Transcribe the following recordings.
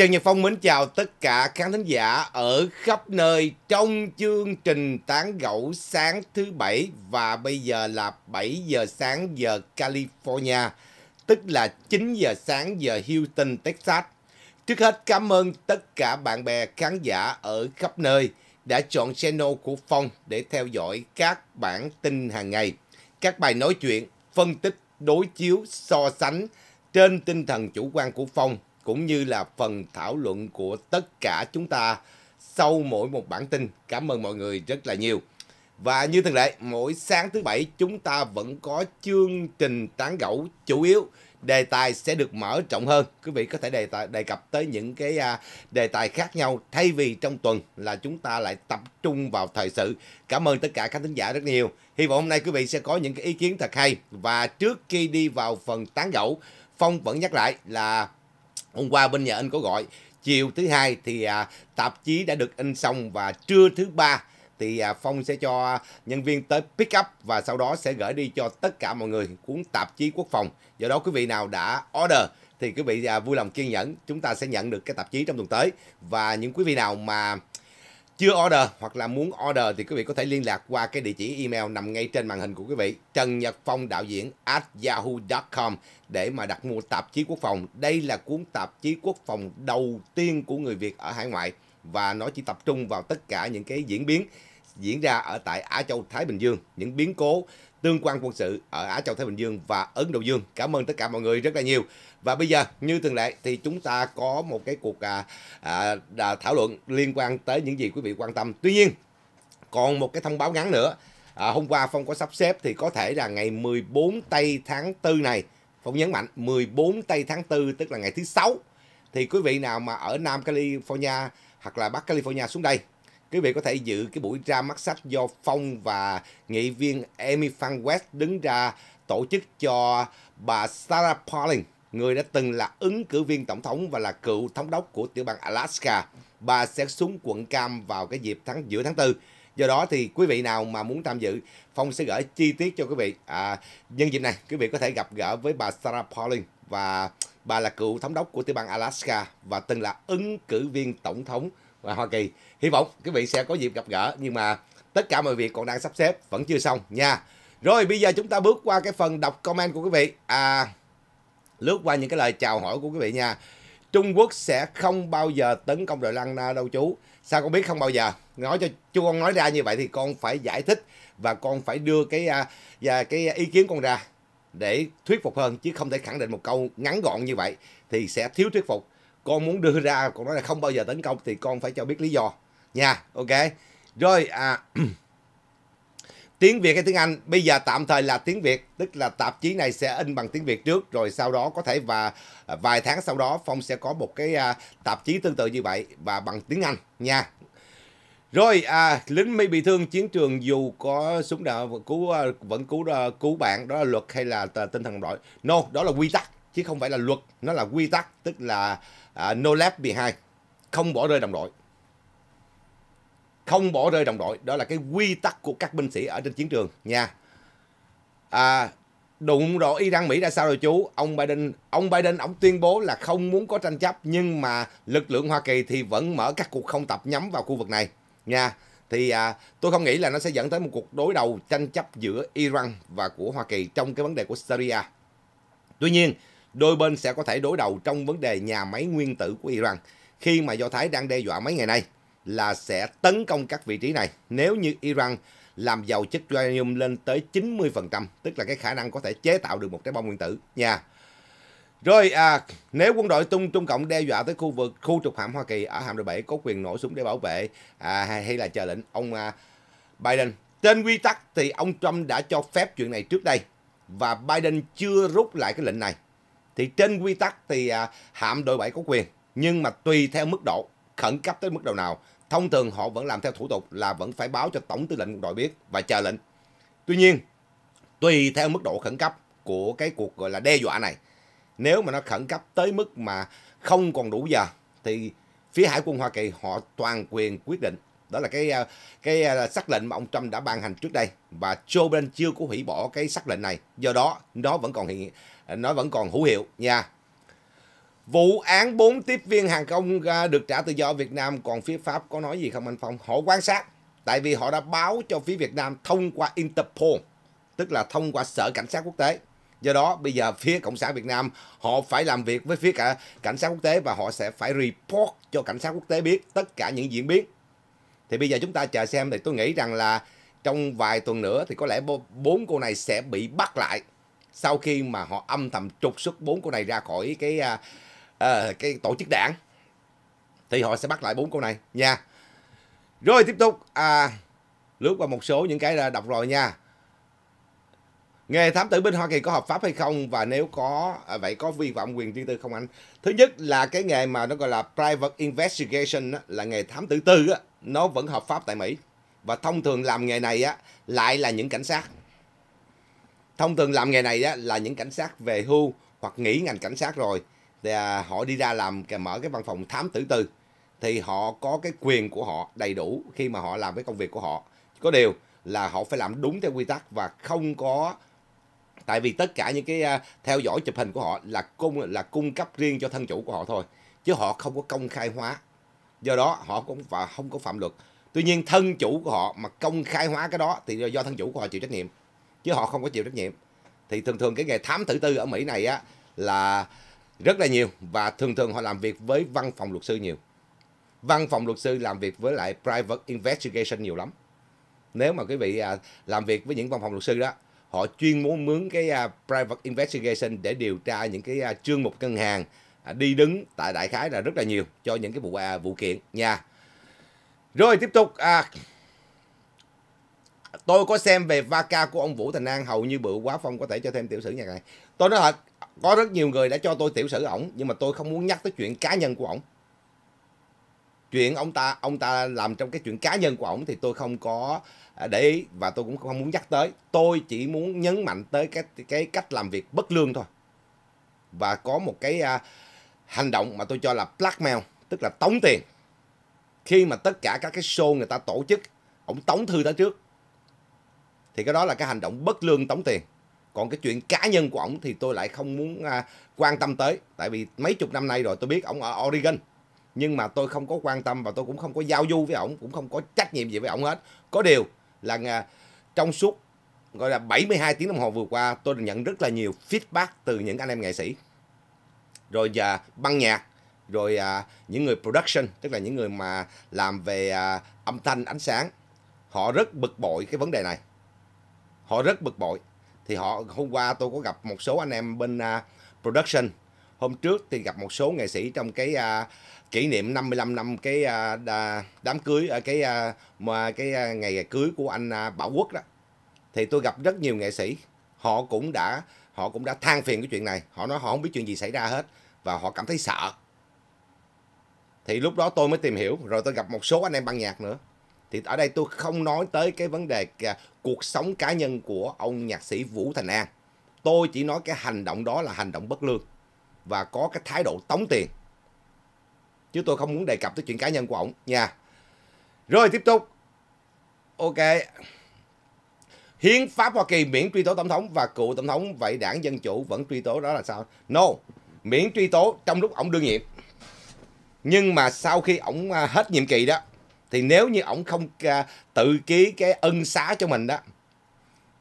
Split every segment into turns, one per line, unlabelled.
Trần Nhật Phong mến chào tất cả khán thính giả ở khắp nơi trong chương trình tán gẫu sáng thứ bảy và bây giờ là 7 giờ sáng giờ California, tức là 9 giờ sáng giờ Houston, Texas. Trước hết cảm ơn tất cả bạn bè khán giả ở khắp nơi đã chọn channel của Phong để theo dõi các bản tin hàng ngày, các bài nói chuyện, phân tích, đối chiếu, so sánh trên tinh thần chủ quan của Phong cũng như là phần thảo luận của tất cả chúng ta sau mỗi một bản tin. Cảm ơn mọi người rất là nhiều. Và như thường lệ, mỗi sáng thứ bảy chúng ta vẫn có chương trình tán gẫu chủ yếu. Đề tài sẽ được mở rộng hơn. Quý vị có thể đề, tài, đề cập tới những cái à, đề tài khác nhau thay vì trong tuần là chúng ta lại tập trung vào thời sự. Cảm ơn tất cả các thính giả rất nhiều. Hy vọng hôm nay quý vị sẽ có những cái ý kiến thật hay. Và trước khi đi vào phần tán gẫu, Phong vẫn nhắc lại là hôm qua bên nhà in có gọi chiều thứ hai thì à, tạp chí đã được in xong và trưa thứ ba thì à, Phong sẽ cho nhân viên tới pick up và sau đó sẽ gửi đi cho tất cả mọi người cuốn tạp chí quốc phòng. Do đó quý vị nào đã order thì quý vị à, vui lòng kiên nhẫn, chúng ta sẽ nhận được cái tạp chí trong tuần tới. Và những quý vị nào mà chưa order hoặc là muốn order thì quý vị có thể liên lạc qua cái địa chỉ email nằm ngay trên màn hình của quý vị trần nhật phong đạo diễn at yahoo.com để mà đặt mua tạp chí quốc phòng đây là cuốn tạp chí quốc phòng đầu tiên của người việt ở hải ngoại và nó chỉ tập trung vào tất cả những cái diễn biến diễn ra ở tại Á Châu Thái Bình Dương những biến cố tương quan quân sự ở Á Châu Thái Bình Dương và Ấn Độ Dương. Cảm ơn tất cả mọi người rất là nhiều. Và bây giờ như thường lệ thì chúng ta có một cái cuộc à, à, à thảo luận liên quan tới những gì quý vị quan tâm. Tuy nhiên còn một cái thông báo ngắn nữa. À, hôm qua Phong có sắp xếp thì có thể là ngày 14 tây tháng 4 này. Phong nhấn mạnh 14 tây tháng 4 tức là ngày thứ sáu thì quý vị nào mà ở Nam California hoặc là Bắc California xuống đây quý vị có thể dự cái buổi ra mắt sách do Phong và nghị viên Amy Fan West đứng ra tổ chức cho bà Sarah Palin, người đã từng là ứng cử viên tổng thống và là cựu thống đốc của tiểu bang Alaska. Bà sẽ xuống quận Cam vào cái dịp tháng giữa tháng 4. Do đó thì quý vị nào mà muốn tham dự, Phong sẽ gửi chi tiết cho quý vị. À, nhân dịp này, quý vị có thể gặp gỡ với bà Sarah Palin và bà là cựu thống đốc của tiểu bang Alaska và từng là ứng cử viên tổng thống và Hoa Kỳ. Hy vọng quý vị sẽ có dịp gặp gỡ nhưng mà tất cả mọi việc còn đang sắp xếp vẫn chưa xong nha. Rồi bây giờ chúng ta bước qua cái phần đọc comment của quý vị. À, lướt qua những cái lời chào hỏi của quý vị nha. Trung Quốc sẽ không bao giờ tấn công đội lăng đâu chú. Sao con biết không bao giờ? Nói cho chú con nói ra như vậy thì con phải giải thích và con phải đưa cái à, và cái ý kiến con ra để thuyết phục hơn chứ không thể khẳng định một câu ngắn gọn như vậy thì sẽ thiếu thuyết phục con muốn đưa ra con nói là không bao giờ tấn công thì con phải cho biết lý do nha ok rồi à tiếng Việt hay tiếng Anh bây giờ tạm thời là tiếng Việt tức là tạp chí này sẽ in bằng tiếng Việt trước rồi sau đó có thể và à, vài tháng sau đó Phong sẽ có một cái à, tạp chí tương tự như vậy và bằng tiếng Anh nha rồi à, lính Mỹ bị thương chiến trường dù có súng đạn cứu à, vẫn cứu à, cứu bạn đó là luật hay là tinh thần đồng đội no đó là quy tắc chứ không phải là luật nó là quy tắc tức là à, no lap behind, không bỏ rơi đồng đội. Không bỏ rơi đồng đội, đó là cái quy tắc của các binh sĩ ở trên chiến trường nha. À, đụng rồi Iran Mỹ ra sao rồi chú? Ông Biden, ông Biden ông tuyên bố là không muốn có tranh chấp nhưng mà lực lượng Hoa Kỳ thì vẫn mở các cuộc không tập nhắm vào khu vực này nha. Thì à, tôi không nghĩ là nó sẽ dẫn tới một cuộc đối đầu tranh chấp giữa Iran và của Hoa Kỳ trong cái vấn đề của Syria. Tuy nhiên, đôi bên sẽ có thể đối đầu trong vấn đề nhà máy nguyên tử của Iran khi mà Do Thái đang đe dọa mấy ngày nay là sẽ tấn công các vị trí này nếu như Iran làm giàu chất uranium lên tới 90%, tức là cái khả năng có thể chế tạo được một trái bom nguyên tử nha. Rồi à, nếu quân đội Trung Trung Cộng đe dọa tới khu vực khu trục hạm Hoa Kỳ ở hạm đội 7 có quyền nổ súng để bảo vệ à, hay, hay là chờ lệnh ông à, Biden. Trên quy tắc thì ông Trump đã cho phép chuyện này trước đây và Biden chưa rút lại cái lệnh này thì trên quy tắc thì à, hạm đội bảy có quyền nhưng mà tùy theo mức độ khẩn cấp tới mức độ nào thông thường họ vẫn làm theo thủ tục là vẫn phải báo cho tổng tư lệnh quân đội biết và chờ lệnh tuy nhiên tùy theo mức độ khẩn cấp của cái cuộc gọi là đe dọa này nếu mà nó khẩn cấp tới mức mà không còn đủ giờ thì phía hải quân Hoa Kỳ họ toàn quyền quyết định đó là cái à, cái à, sắc lệnh mà ông Trump đã ban hành trước đây và Joe Biden chưa có hủy bỏ cái sắc lệnh này do đó nó vẫn còn hiện Ờ, nó vẫn còn hữu hiệu nha. Vụ án 4 tiếp viên hàng không à, được trả tự do Việt Nam còn phía Pháp có nói gì không anh Phong? Họ quan sát tại vì họ đã báo cho phía Việt Nam thông qua Interpol tức là thông qua Sở Cảnh sát Quốc tế. Do đó bây giờ phía Cộng sản Việt Nam họ phải làm việc với phía cả Cảnh sát Quốc tế và họ sẽ phải report cho Cảnh sát Quốc tế biết tất cả những diễn biến. Thì bây giờ chúng ta chờ xem thì tôi nghĩ rằng là trong vài tuần nữa thì có lẽ bốn cô này sẽ bị bắt lại sau khi mà họ âm thầm trục xuất bốn cô này ra khỏi cái uh, uh, cái tổ chức đảng thì họ sẽ bắt lại bốn cô này nha rồi tiếp tục à, lướt qua một số những cái đã đọc rồi nha nghề thám tử bên Hoa Kỳ có hợp pháp hay không và nếu có à, vậy có vi phạm quyền riêng tư không anh thứ nhất là cái nghề mà nó gọi là private investigation đó, là nghề thám tử tư á nó vẫn hợp pháp tại Mỹ và thông thường làm nghề này á lại là những cảnh sát thông thường làm nghề này á, là những cảnh sát về hưu hoặc nghỉ ngành cảnh sát rồi thì à, họ đi ra làm mở cái văn phòng thám tử tư thì họ có cái quyền của họ đầy đủ khi mà họ làm cái công việc của họ có điều là họ phải làm đúng theo quy tắc và không có tại vì tất cả những cái à, theo dõi chụp hình của họ là cung là cung cấp riêng cho thân chủ của họ thôi chứ họ không có công khai hóa do đó họ cũng và không có phạm luật tuy nhiên thân chủ của họ mà công khai hóa cái đó thì do thân chủ của họ chịu trách nhiệm chứ họ không có chịu trách nhiệm thì thường thường cái nghề thám tử tư ở Mỹ này á là rất là nhiều và thường thường họ làm việc với văn phòng luật sư nhiều văn phòng luật sư làm việc với lại private investigation nhiều lắm nếu mà quý vị à, làm việc với những văn phòng luật sư đó họ chuyên muốn mướn cái à, private investigation để điều tra những cái à, chương mục ngân hàng đi đứng tại đại khái là rất là nhiều cho những cái vụ vụ kiện nha rồi tiếp tục à, tôi có xem về Vaca của ông Vũ Thành An hầu như bự quá phong có thể cho thêm tiểu sử nhạc này tôi nói thật có rất nhiều người đã cho tôi tiểu sử ổng nhưng mà tôi không muốn nhắc tới chuyện cá nhân của ổng chuyện ông ta ông ta làm trong cái chuyện cá nhân của ổng thì tôi không có à, để ý và tôi cũng không muốn nhắc tới tôi chỉ muốn nhấn mạnh tới cái cái cách làm việc bất lương thôi và có một cái uh, hành động mà tôi cho là blackmail tức là tống tiền khi mà tất cả các cái show người ta tổ chức ổng tống thư tới trước thì cái đó là cái hành động bất lương tống tiền còn cái chuyện cá nhân của ổng thì tôi lại không muốn à, quan tâm tới tại vì mấy chục năm nay rồi tôi biết ổng ở Oregon nhưng mà tôi không có quan tâm và tôi cũng không có giao du với ổng cũng không có trách nhiệm gì với ổng hết có điều là à, trong suốt gọi là 72 tiếng đồng hồ vừa qua tôi nhận rất là nhiều feedback từ những anh em nghệ sĩ rồi à, băng nhạc rồi à, những người production tức là những người mà làm về à, âm thanh ánh sáng họ rất bực bội cái vấn đề này họ rất bực bội thì họ hôm qua tôi có gặp một số anh em bên uh, production hôm trước thì gặp một số nghệ sĩ trong cái uh, kỷ niệm 55 năm cái uh, đám cưới ở cái uh, mà cái uh, ngày cưới của anh uh, Bảo Quốc đó thì tôi gặp rất nhiều nghệ sĩ họ cũng đã họ cũng đã than phiền cái chuyện này họ nói họ không biết chuyện gì xảy ra hết và họ cảm thấy sợ thì lúc đó tôi mới tìm hiểu rồi tôi gặp một số anh em ban nhạc nữa thì ở đây tôi không nói tới cái vấn đề cái à, cuộc sống cá nhân của ông nhạc sĩ Vũ Thành An. Tôi chỉ nói cái hành động đó là hành động bất lương và có cái thái độ tống tiền. Chứ tôi không muốn đề cập tới chuyện cá nhân của ông nha. Rồi tiếp tục. Ok. Hiến pháp Hoa Kỳ miễn truy tố tổng thống và cựu tổng thống vậy đảng Dân Chủ vẫn truy tố đó là sao? No, miễn truy tố trong lúc ông đương nhiệm. Nhưng mà sau khi ông à, hết nhiệm kỳ đó thì nếu như ổng không tự ký cái ân xá cho mình đó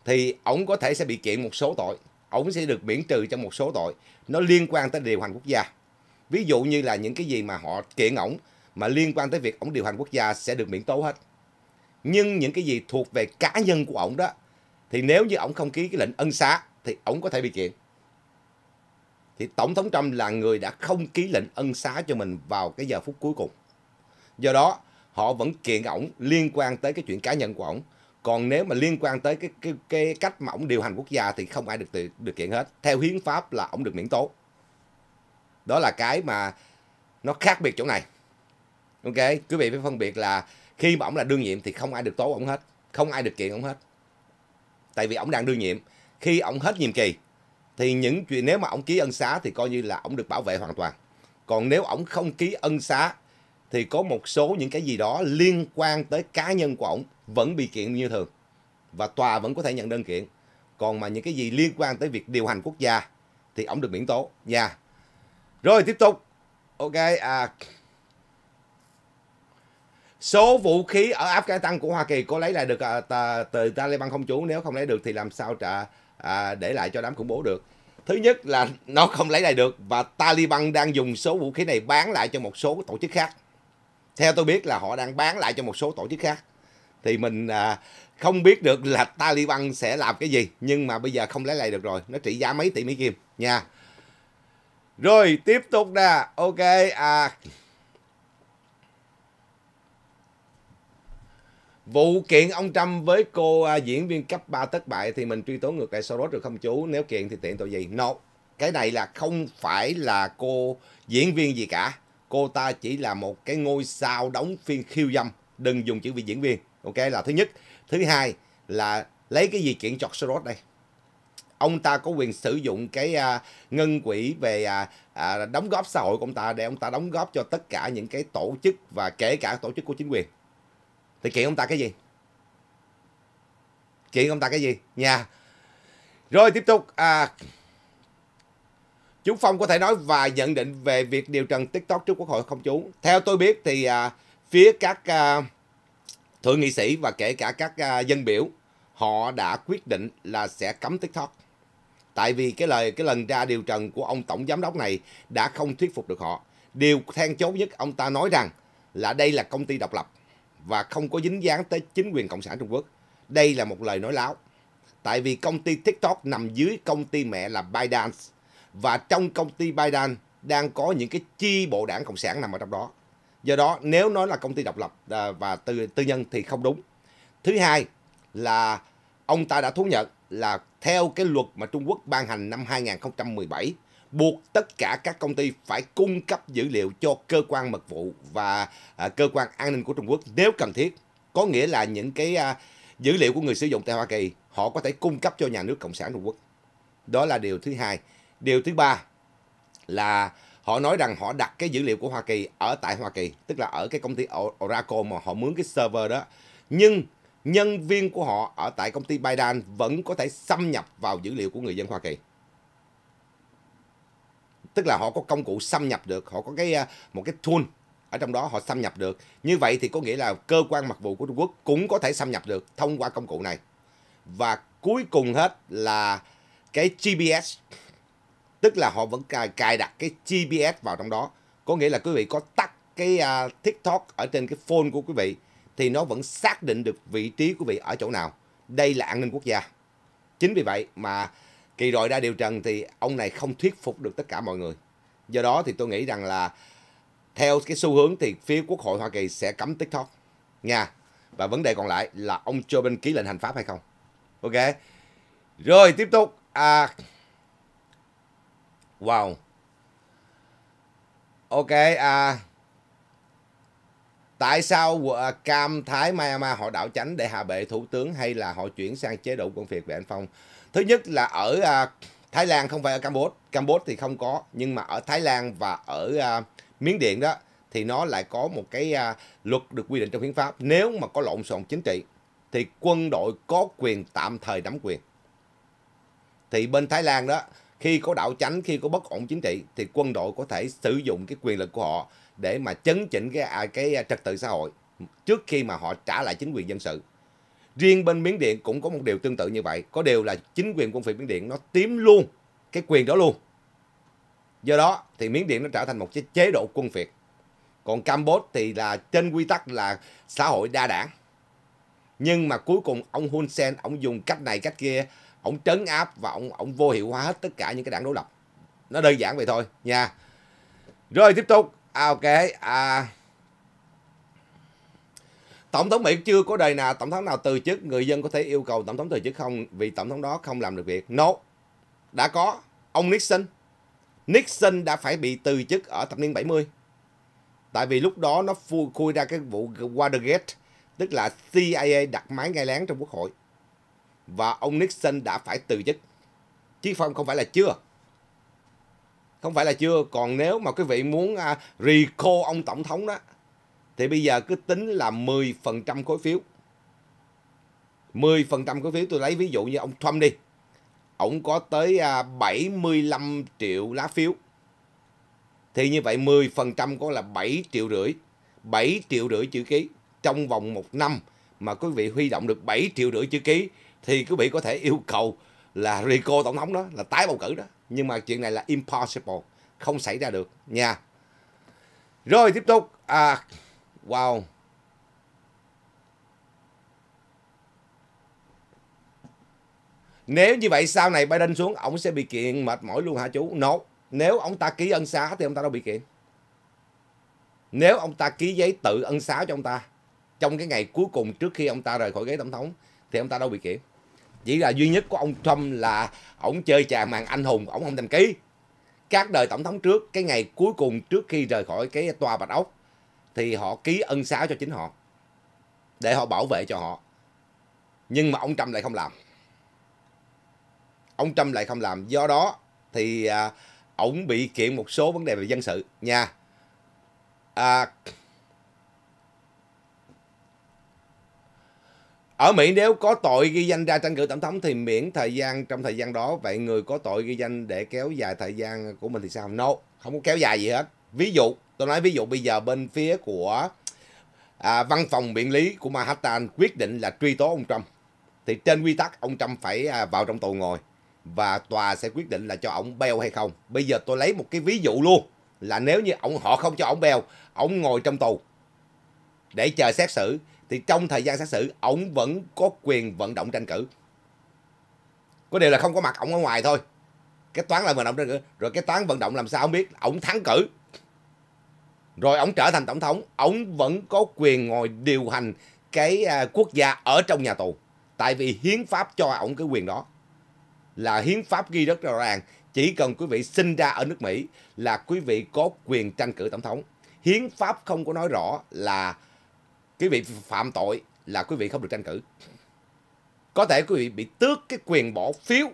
thì ổng có thể sẽ bị kiện một số tội ổng sẽ được miễn trừ trong một số tội nó liên quan tới điều hành quốc gia ví dụ như là những cái gì mà họ kiện ổng mà liên quan tới việc ổng điều hành quốc gia sẽ được miễn tố hết nhưng những cái gì thuộc về cá nhân của ổng đó thì nếu như ổng không ký cái lệnh ân xá thì ổng có thể bị kiện thì tổng thống trump là người đã không ký lệnh ân xá cho mình vào cái giờ phút cuối cùng do đó họ vẫn kiện ổng liên quan tới cái chuyện cá nhân của ổng còn nếu mà liên quan tới cái cái, cái cách mà ổng điều hành quốc gia thì không ai được được kiện hết theo hiến pháp là ổng được miễn tố đó là cái mà nó khác biệt chỗ này ok quý vị phải phân biệt là khi mà ổng là đương nhiệm thì không ai được tố ổng hết không ai được kiện ổng hết tại vì ổng đang đương nhiệm khi ổng hết nhiệm kỳ thì những chuyện nếu mà ổng ký ân xá thì coi như là ổng được bảo vệ hoàn toàn còn nếu ổng không ký ân xá thì có một số những cái gì đó liên quan tới cá nhân của ổng vẫn bị kiện như thường và tòa vẫn có thể nhận đơn kiện còn mà những cái gì liên quan tới việc điều hành quốc gia thì ổng được miễn tố nha yeah. rồi tiếp tục ok à số vũ khí ở Afghanistan của Hoa Kỳ có lấy lại được à, từ Taliban không chú nếu không lấy được thì làm sao trả à, để lại cho đám khủng bố được thứ nhất là nó không lấy lại được và Taliban đang dùng số vũ khí này bán lại cho một số tổ chức khác theo tôi biết là họ đang bán lại cho một số tổ chức khác thì mình à, không biết được là Taliban sẽ làm cái gì nhưng mà bây giờ không lấy lại được rồi nó trị giá mấy tỷ Mỹ Kim nha rồi tiếp tục nè ok à Vụ kiện ông Trump với cô à, diễn viên cấp 3 thất bại thì mình truy tố ngược lại Soros được không chú? Nếu kiện thì tiện tội gì? No. Cái này là không phải là cô diễn viên gì cả cô ta chỉ là một cái ngôi sao đóng phim khiêu dâm đừng dùng chữ vị diễn viên ok là thứ nhất thứ hai là lấy cái gì kiện chọt Soros đây ông ta có quyền sử dụng cái à, ngân quỹ về à, à, đóng góp xã hội của ông ta để ông ta đóng góp cho tất cả những cái tổ chức và kể cả tổ chức của chính quyền thì kiện ông ta cái gì kiện ông ta cái gì nha rồi tiếp tục à, Chú Phong có thể nói và nhận định về việc điều trần TikTok trước Quốc hội không chú? Theo tôi biết thì à, phía các à, thượng nghị sĩ và kể cả các à, dân biểu họ đã quyết định là sẽ cấm TikTok. Tại vì cái lời cái lần ra điều trần của ông tổng giám đốc này đã không thuyết phục được họ. Điều then chốt nhất ông ta nói rằng là đây là công ty độc lập và không có dính dáng tới chính quyền cộng sản Trung Quốc. Đây là một lời nói láo. Tại vì công ty TikTok nằm dưới công ty mẹ là ByteDance và trong công ty Biden đang có những cái chi bộ đảng cộng sản nằm ở trong đó do đó nếu nói là công ty độc lập à, và tư tư nhân thì không đúng thứ hai là ông ta đã thú nhận là theo cái luật mà Trung Quốc ban hành năm 2017 buộc tất cả các công ty phải cung cấp dữ liệu cho cơ quan mật vụ và à, cơ quan an ninh của Trung Quốc nếu cần thiết. Có nghĩa là những cái à, dữ liệu của người sử dụng tại Hoa Kỳ họ có thể cung cấp cho nhà nước Cộng sản Trung Quốc. Đó là điều thứ hai. Điều thứ ba là họ nói rằng họ đặt cái dữ liệu của Hoa Kỳ ở tại Hoa Kỳ, tức là ở cái công ty Oracle mà họ mướn cái server đó. Nhưng nhân viên của họ ở tại công ty Biden vẫn có thể xâm nhập vào dữ liệu của người dân Hoa Kỳ. Tức là họ có công cụ xâm nhập được, họ có cái ờ, một cái tool ở trong đó họ xâm nhập được. Như vậy thì có nghĩa là cơ quan mật vụ của Trung Quốc cũng có thể xâm nhập được thông qua công cụ này. Và cuối cùng hết là cái GPS tức là họ vẫn cài, đặt cái GPS vào trong đó có nghĩa là quý vị có tắt cái uh, TikTok ở trên cái phone của quý vị thì nó vẫn xác định được vị trí quý vị ở chỗ nào đây là an ninh quốc gia chính vì vậy mà kỳ rồi ra điều trần thì ông này không thuyết phục được tất cả mọi người do đó thì tôi nghĩ rằng là theo cái xu hướng thì phía quốc hội hoa kỳ sẽ cấm tiktok nha và vấn đề còn lại là ông cho bên ký lệnh hành pháp hay không ok rồi tiếp tục à, Wow. Ok. À, tại sao à, Cam Thái Myanmar họ đảo chánh để hạ bệ thủ tướng hay là họ chuyển sang chế độ quân phiệt về anh Phong? Thứ nhất là ở à, Thái Lan không phải ở Campuchia. Campuchia thì không có. Nhưng mà ở Thái Lan và ở à, Miến Điện đó thì nó lại có một cái à, luật được quy định trong hiến pháp. Nếu mà có lộn xộn chính trị thì quân đội có quyền tạm thời nắm quyền. Thì bên Thái Lan đó khi có đảo chánh khi có bất ổn chính trị thì quân đội có thể sử dụng cái quyền lực của họ để mà chấn chỉnh cái à, cái trật tự xã hội trước khi mà họ trả lại chính quyền dân sự riêng bên miến điện cũng có một điều tương tự như vậy có điều là chính quyền quân phiệt miến điện nó tiếm luôn cái quyền đó luôn do đó thì miến điện nó trở thành một cái chế độ quân phiệt còn campuchia thì là trên quy tắc là xã hội đa đảng nhưng mà cuối cùng ông hun sen ông dùng cách này cách kia ông trấn áp và ông ông vô hiệu hóa hết tất cả những cái đảng đối lập nó đơn giản vậy thôi nha rồi tiếp tục à, ok à, tổng thống mỹ chưa có đời nào tổng thống nào từ chức người dân có thể yêu cầu tổng thống từ chức không vì tổng thống đó không làm được việc no đã có ông nixon nixon đã phải bị từ chức ở thập niên 70 tại vì lúc đó nó phui, khui ra cái vụ watergate tức là cia đặt máy ngay lén trong quốc hội và ông Nixon đã phải từ chức. Chứ không không phải là chưa. Không phải là chưa, còn nếu mà quý vị muốn uh, recall ông tổng thống đó thì bây giờ cứ tính là 10% khối phiếu. 10% khối phiếu tôi lấy ví dụ như ông Trump đi. Ông có tới 75 à, triệu lá phiếu. Thì như vậy 10% có là 7 triệu rưỡi. 7 triệu rưỡi chữ ký trong vòng một năm mà quý vị huy động được 7 triệu rưỡi chữ ký thì quý vị có thể yêu cầu là Rico tổng thống đó là tái bầu cử đó nhưng mà chuyện này là impossible không xảy ra được nha rồi tiếp tục à wow nếu như vậy sau này Biden xuống ông sẽ bị kiện mệt mỏi luôn hả chú no nếu ông ta ký ân xá thì ông ta đâu bị kiện nếu ông ta ký giấy tự ân xá cho ông ta trong cái ngày cuối cùng trước khi ông ta rời khỏi ghế tổng thống thì ông ta đâu bị kiện chỉ là duy nhất của ông Trump là ông chơi trà màn anh hùng ông không đăng ký các đời tổng thống trước cái ngày cuối cùng trước khi rời khỏi cái tòa bạch ốc thì họ ký ân xá cho chính họ để họ bảo vệ cho họ nhưng mà ông Trump lại không làm ông Trump lại không làm do đó thì à, ổng bị kiện một số vấn đề về dân sự nha à, ở Mỹ nếu có tội ghi danh ra tranh cử tổng thống thì miễn thời gian trong thời gian đó vậy người có tội ghi danh để kéo dài thời gian của mình thì sao no không có kéo dài gì hết ví dụ tôi nói ví dụ bây giờ bên phía của à, văn phòng biện lý của Manhattan quyết định là truy tố ông Trump thì trên quy tắc ông Trump phải à, vào trong tù ngồi và tòa sẽ quyết định là cho ông bail hay không bây giờ tôi lấy một cái ví dụ luôn là nếu như ông họ không cho ông bail ông ngồi trong tù để chờ xét xử thì trong thời gian xét xử ổng vẫn có quyền vận động tranh cử có điều là không có mặt ổng ở ngoài thôi cái toán là vận động tranh cử rồi cái toán vận động làm sao không biết ổng thắng cử rồi ổng trở thành tổng thống ổng vẫn có quyền ngồi điều hành cái à, quốc gia ở trong nhà tù tại vì hiến pháp cho ổng cái quyền đó là hiến pháp ghi rất rõ ràng chỉ cần quý vị sinh ra ở nước Mỹ là quý vị có quyền tranh cử tổng thống hiến pháp không có nói rõ là quý vị phạm tội là quý vị không được tranh cử có thể quý vị bị tước cái quyền bỏ phiếu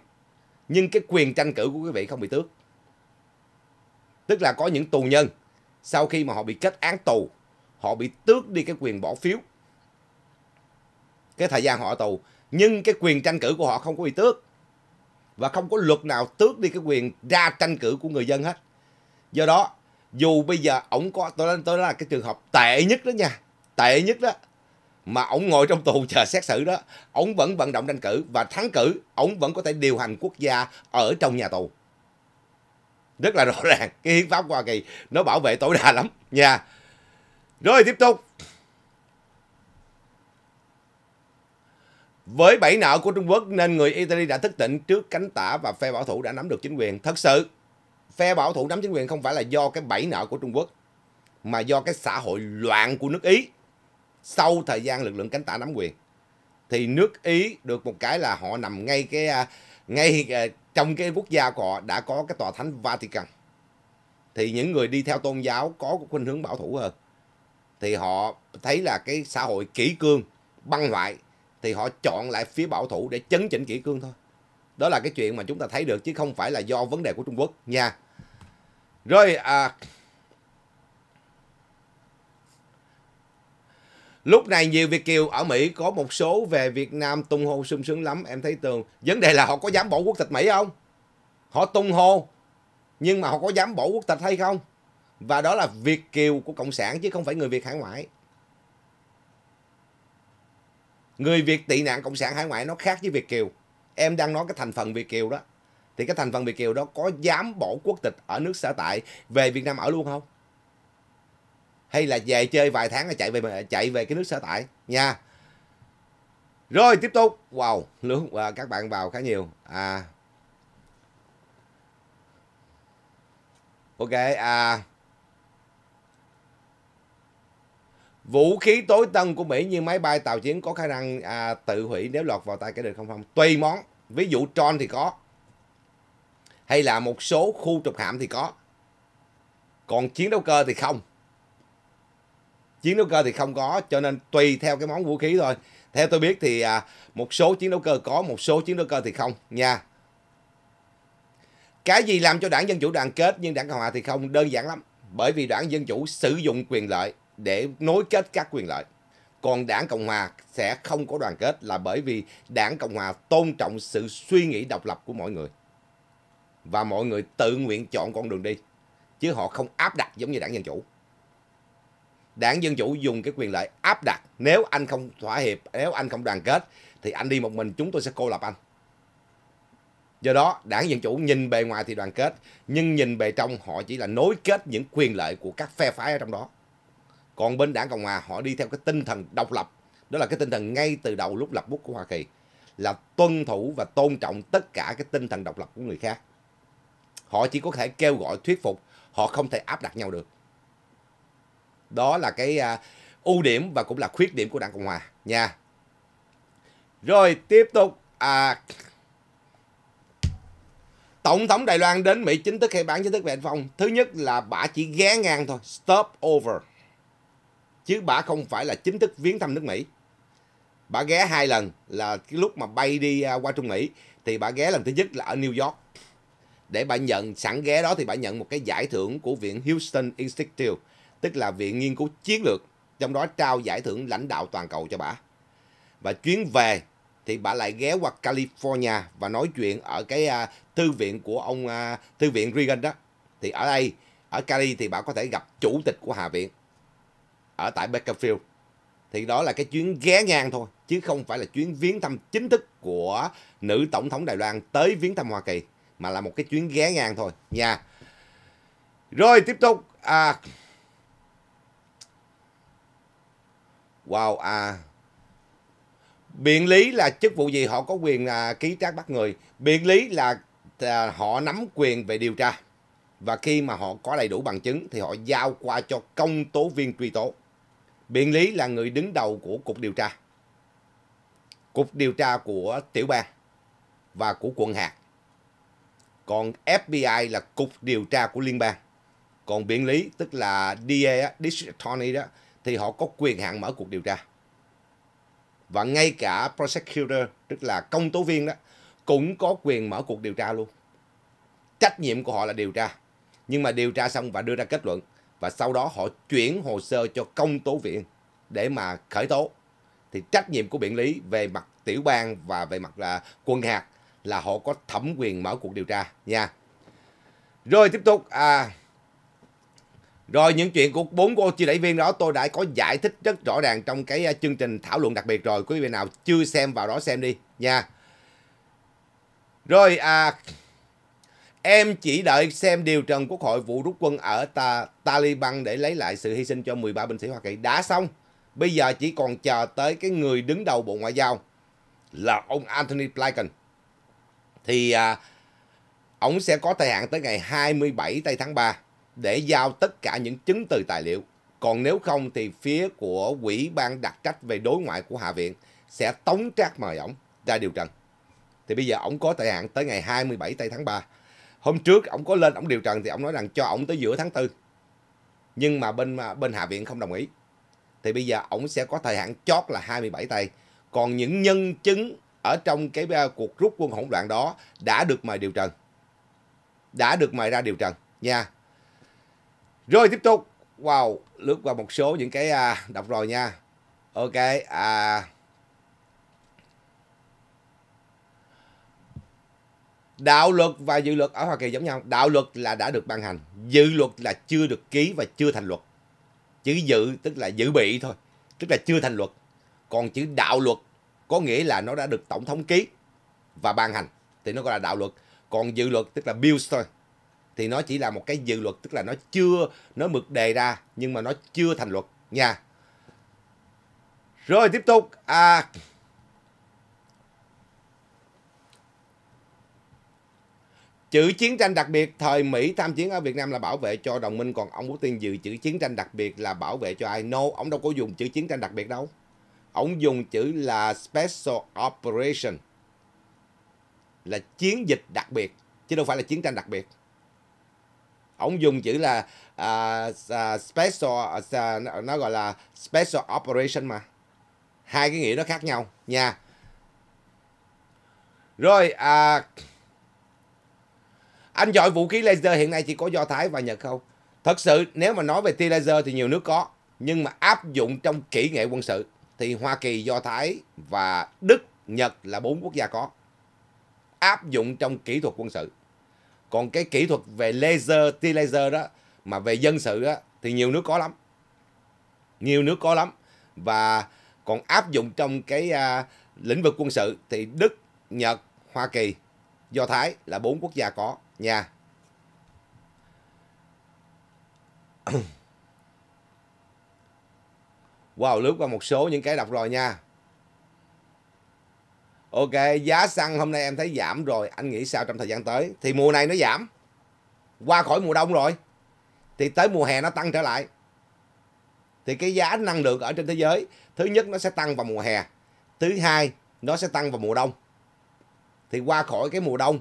nhưng cái quyền tranh cử của quý vị không bị tước tức là có những tù nhân sau khi mà họ bị kết án tù họ bị tước đi cái quyền bỏ phiếu cái thời gian họ ở tù nhưng cái quyền tranh cử của họ không có bị tước và không có luật nào tước đi cái quyền ra tranh cử của người dân hết do đó dù bây giờ ổng có tôi nói, tôi nói là cái trường hợp tệ nhất đó nha tệ nhất đó mà ổng ngồi trong tù chờ xét xử đó ổng vẫn vận động tranh cử và thắng cử ổng vẫn có thể điều hành quốc gia ở trong nhà tù rất là rõ ràng cái hiến pháp hoa kỳ nó bảo vệ tối đa lắm nha rồi tiếp tục Với bảy nợ của Trung Quốc nên người Italy đã thức tỉnh trước cánh tả và phe bảo thủ đã nắm được chính quyền. Thật sự, phe bảo thủ nắm chính quyền không phải là do cái bảy nợ của Trung Quốc, mà do cái xã hội loạn của nước Ý sau thời gian lực lượng cánh tả nắm quyền thì nước Ý được một cái là họ nằm ngay cái à, ngay à, trong cái quốc gia của họ đã có cái tòa thánh Vatican thì những người đi theo tôn giáo có khuynh hướng bảo thủ hơn thì họ thấy là cái xã hội kỷ cương băng hoại thì họ chọn lại phía bảo thủ để chấn chỉnh kỷ cương thôi đó là cái chuyện mà chúng ta thấy được chứ không phải là do vấn đề của Trung Quốc nha rồi à, Lúc này nhiều Việt Kiều ở Mỹ có một số về Việt Nam tung hô sung sướng lắm. Em thấy Tường. Vấn đề là họ có dám bỏ quốc tịch Mỹ không? Họ tung hô. Nhưng mà họ có dám bỏ quốc tịch hay không? Và đó là Việt Kiều của Cộng sản chứ không phải người Việt hải ngoại. Người Việt tị nạn Cộng sản hải ngoại nó khác với Việt Kiều. Em đang nói cái thành phần Việt Kiều đó. Thì cái thành phần Việt Kiều đó có dám bỏ quốc tịch ở nước sở tại về Việt Nam ở luôn không? hay là về chơi vài tháng rồi chạy về chạy về cái nước sở tại nha rồi tiếp tục wow lướt wow, các bạn vào khá nhiều à ok à vũ khí tối tân của mỹ như máy bay tàu chiến có khả năng à, tự hủy nếu lọt vào tay kẻ địch không không tùy món ví dụ tron thì có hay là một số khu trục hạm thì có còn chiến đấu cơ thì không chiến đấu cơ thì không có cho nên tùy theo cái món vũ khí thôi theo tôi biết thì à, một số chiến đấu cơ có một số chiến đấu cơ thì không nha cái gì làm cho đảng dân chủ đoàn kết nhưng đảng cộng hòa thì không đơn giản lắm bởi vì đảng dân chủ sử dụng quyền lợi để nối kết các quyền lợi còn đảng cộng hòa sẽ không có đoàn kết là bởi vì đảng cộng hòa tôn trọng sự suy nghĩ độc lập của mọi người và mọi người tự nguyện chọn con đường đi chứ họ không áp đặt giống như đảng dân chủ đảng Dân Chủ dùng cái quyền lợi áp đặt nếu anh không thỏa hiệp, nếu anh không đoàn kết thì anh đi một mình chúng tôi sẽ cô lập anh. Do đó, đảng Dân Chủ nhìn bề ngoài thì đoàn kết, nhưng nhìn bề trong họ chỉ là nối kết những quyền lợi của các phe phái ở trong đó. Còn bên đảng Cộng Hòa họ đi theo cái tinh thần độc lập, đó là cái tinh thần ngay từ đầu lúc lập quốc của Hoa Kỳ là tuân thủ và tôn trọng tất cả cái tinh thần độc lập của người khác. Họ chỉ có thể kêu gọi thuyết phục, họ không thể áp đặt nhau được. Đó là cái à, ưu điểm và cũng là khuyết điểm của Đảng Cộng Hòa nha. Rồi tiếp tục à, Tổng thống Đài Loan đến Mỹ chính thức hay bản chính thức về anh Phong. Thứ nhất là bà chỉ ghé ngang thôi, stop over. Chứ bà không phải là chính thức viếng thăm nước Mỹ. Bà ghé hai lần là cái lúc mà bay đi à, qua Trung Mỹ thì bà ghé lần thứ nhất là ở New York. Để bà nhận sẵn ghé đó thì bà nhận một cái giải thưởng của Viện Houston Institute tức là Viện Nghiên cứu Chiến lược, trong đó trao giải thưởng lãnh đạo toàn cầu cho bà. Và chuyến về thì bà lại ghé qua California và nói chuyện ở cái uh, thư viện của ông uh, thư viện Reagan đó. Thì ở đây, ở Cali thì bà có thể gặp chủ tịch của Hạ viện ở tại Bakersfield. Thì đó là cái chuyến ghé ngang thôi, chứ không phải là chuyến viếng thăm chính thức của nữ tổng thống Đài Loan tới viếng thăm Hoa Kỳ, mà là một cái chuyến ghé ngang thôi nha. Rồi tiếp tục à, Wow à. Biện lý là chức vụ gì họ có quyền à, ký trác bắt người. Biện lý là à, họ nắm quyền về điều tra. Và khi mà họ có đầy đủ bằng chứng thì họ giao qua cho công tố viên truy tố. Biện lý là người đứng đầu của cục điều tra. Cục điều tra của tiểu bang và của quận hạt. Còn FBI là cục điều tra của liên bang. Còn biện lý tức là DA, District Attorney đó thì họ có quyền hạn mở cuộc điều tra. Và ngay cả prosecutor, tức là công tố viên đó, cũng có quyền mở cuộc điều tra luôn. Trách nhiệm của họ là điều tra. Nhưng mà điều tra xong và đưa ra kết luận. Và sau đó họ chuyển hồ sơ cho công tố viện để mà khởi tố. Thì trách nhiệm của biện lý về mặt tiểu bang và về mặt là quân hạt là họ có thẩm quyền mở cuộc điều tra nha. Rồi tiếp tục. À, rồi những chuyện của bốn cô chi đẩy viên đó tôi đã có giải thích rất rõ ràng trong cái à, chương trình thảo luận đặc biệt rồi. Quý vị nào chưa xem vào đó xem đi nha. Rồi à, em chỉ đợi xem điều trần quốc hội vụ rút quân ở ta, Taliban để lấy lại sự hy sinh cho 13 binh sĩ Hoa Kỳ đã xong. Bây giờ chỉ còn chờ tới cái người đứng đầu Bộ Ngoại giao là ông Anthony Blinken. Thì à, ông sẽ có thời hạn tới ngày 27 tây tháng 3 để giao tất cả những chứng từ tài liệu. Còn nếu không thì phía của quỹ ban đặc trách về đối ngoại của Hạ viện sẽ tống trác mời ổng ra điều trần. Thì bây giờ ổng có thời hạn tới ngày 27 tây tháng 3. Hôm trước ổng có lên ổng điều trần thì ổng nói rằng cho ổng tới giữa tháng 4. Nhưng mà bên bên Hạ viện không đồng ý. Thì bây giờ ổng sẽ có thời hạn chót là 27 tây. Còn những nhân chứng ở trong cái à, cuộc rút quân hỗn loạn đó đã được mời điều trần. Đã được mời ra điều trần nha. Rồi tiếp tục. Wow, lướt qua một số những cái à, đọc rồi nha. Ok, à Đạo luật và dự luật ở Hoa Kỳ giống nhau. Đạo luật là đã được ban hành, dự luật là chưa được ký và chưa thành luật. Chữ dự tức là dự bị thôi, tức là chưa thành luật. Còn chữ đạo luật có nghĩa là nó đã được tổng thống ký và ban hành thì nó gọi là đạo luật. Còn dự luật tức là bills thôi, thì nó chỉ là một cái dự luật tức là nó chưa nó mực đề ra nhưng mà nó chưa thành luật nha rồi tiếp tục à, chữ chiến tranh đặc biệt thời Mỹ tham chiến ở Việt Nam là bảo vệ cho đồng minh còn ông Putin dự chữ chiến tranh đặc biệt là bảo vệ cho ai no ông đâu có dùng chữ chiến tranh đặc biệt đâu ông dùng chữ là special operation là chiến dịch đặc biệt chứ đâu phải là chiến tranh đặc biệt ổng dùng chữ là uh, uh, special uh, nó gọi là special operation mà hai cái nghĩa nó khác nhau nha rồi uh, anh giỏi vũ khí laser hiện nay chỉ có do thái và nhật không thật sự nếu mà nói về tia laser thì nhiều nước có nhưng mà áp dụng trong kỹ nghệ quân sự thì hoa kỳ do thái và đức nhật là bốn quốc gia có áp dụng trong kỹ thuật quân sự còn cái kỹ thuật về laser tia laser đó mà về dân sự á thì nhiều nước có lắm nhiều nước có lắm và còn áp dụng trong cái à, lĩnh vực quân sự thì Đức Nhật Hoa Kỳ Do Thái là bốn quốc gia có nha Wow, lướt qua một số những cái đọc rồi nha. Ok, giá xăng hôm nay em thấy giảm rồi, anh nghĩ sao trong thời gian tới? Thì mùa này nó giảm. Qua khỏi mùa đông rồi. Thì tới mùa hè nó tăng trở lại. Thì cái giá năng lượng ở trên thế giới, thứ nhất nó sẽ tăng vào mùa hè. Thứ hai, nó sẽ tăng vào mùa đông. Thì qua khỏi cái mùa đông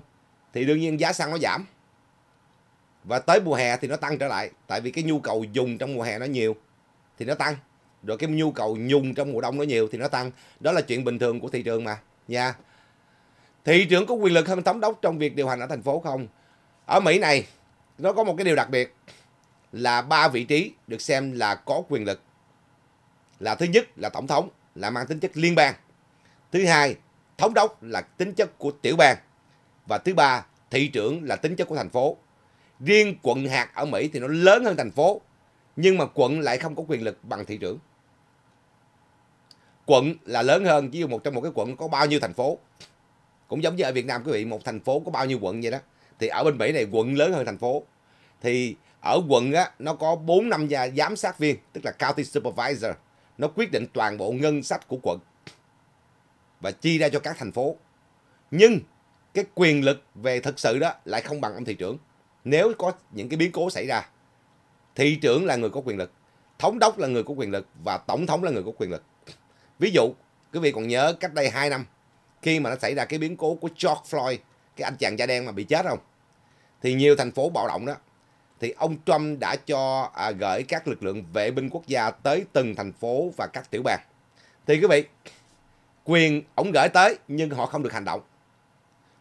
thì đương nhiên giá xăng nó giảm. Và tới mùa hè thì nó tăng trở lại, tại vì cái nhu cầu dùng trong mùa hè nó nhiều thì nó tăng. Rồi cái nhu cầu nhung trong mùa đông nó nhiều thì nó tăng. Đó là chuyện bình thường của thị trường mà nha. Dạ. Thị trưởng có quyền lực hơn thống đốc trong việc điều hành ở thành phố không? Ở Mỹ này, nó có một cái điều đặc biệt là ba vị trí được xem là có quyền lực. Là thứ nhất là tổng thống, là mang tính chất liên bang. Thứ hai, thống đốc là tính chất của tiểu bang. Và thứ ba, thị trưởng là tính chất của thành phố. Riêng quận hạt ở Mỹ thì nó lớn hơn thành phố, nhưng mà quận lại không có quyền lực bằng thị trưởng quận là lớn hơn chỉ một trong một cái quận có bao nhiêu thành phố cũng giống như ở Việt Nam quý vị một thành phố có bao nhiêu quận vậy đó thì ở bên Mỹ này quận lớn hơn thành phố thì ở quận á nó có bốn năm nhà giám sát viên tức là county supervisor nó quyết định toàn bộ ngân sách của quận và chi ra cho các thành phố nhưng cái quyền lực về thực sự đó lại không bằng ông thị trưởng nếu có những cái biến cố xảy ra thị trưởng là người có quyền lực thống đốc là người có quyền lực và tổng thống là người có quyền lực Ví dụ, quý vị còn nhớ cách đây 2 năm khi mà nó xảy ra cái biến cố của George Floyd, cái anh chàng da đen mà bị chết không? Thì nhiều thành phố bạo động đó, thì ông Trump đã cho à, gửi các lực lượng vệ binh quốc gia tới từng thành phố và các tiểu bang. Thì quý vị, quyền ông gửi tới nhưng họ không được hành động.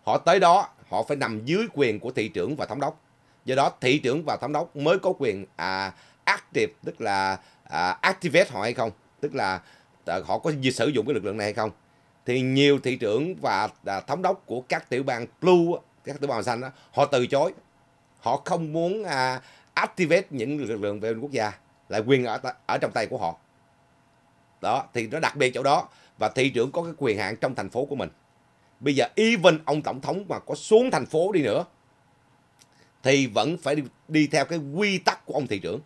Họ tới đó, họ phải nằm dưới quyền của thị trưởng và thống đốc. Do đó thị trưởng và thống đốc mới có quyền à, active tức là à, activate họ hay không, tức là Ờ, họ có sử dụng cái lực lượng này hay không thì nhiều thị trưởng và à, thống đốc của các tiểu bang blue các tiểu bang xanh đó, họ từ chối họ không muốn à, activate những lực lượng vệ binh quốc gia lại quyền ở ở trong tay của họ đó thì nó đặc biệt chỗ đó và thị trưởng có cái quyền hạn trong thành phố của mình bây giờ even ông tổng thống mà có xuống thành phố đi nữa thì vẫn phải đi, đi theo cái quy tắc của ông thị trưởng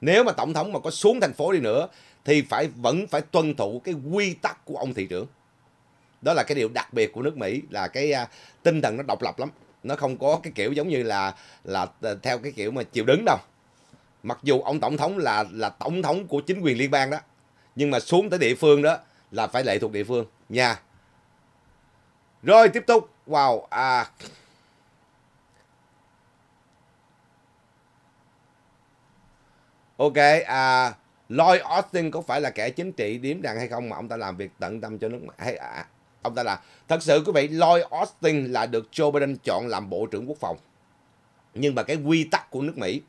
nếu mà tổng thống mà có xuống thành phố đi nữa thì phải vẫn phải tuân thủ cái quy tắc của ông thị trưởng đó là cái điều đặc biệt của nước Mỹ là cái uh, tinh thần nó độc lập lắm nó không có cái kiểu giống như là là à, theo cái kiểu mà chịu đứng đâu mặc dù ông tổng thống là là tổng thống của chính quyền liên bang đó nhưng mà xuống tới địa phương đó là phải lệ thuộc địa phương nha rồi tiếp tục wow à ok à, Lloyd Austin có phải là kẻ chính trị điếm đàn hay không mà ông ta làm việc tận tâm cho nước Mỹ hay à, ông ta là thật sự quý vị Lloyd Austin là được Joe Biden chọn làm bộ trưởng quốc phòng nhưng mà cái quy tắc của nước Mỹ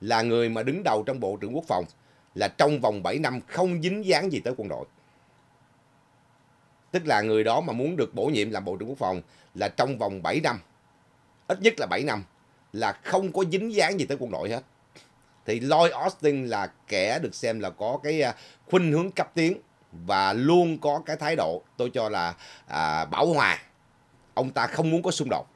là người mà đứng đầu trong bộ trưởng quốc phòng là trong vòng 7 năm không dính dáng gì tới quân đội tức là người đó mà muốn được bổ nhiệm làm bộ trưởng quốc phòng là trong vòng 7 năm ít nhất là 7 năm là không có dính dáng gì tới quân đội hết thì Lloyd Austin là kẻ được xem là có cái à, khuynh hướng cấp tiến và luôn có cái thái độ tôi cho là à, bảo hòa ông ta không muốn có xung đột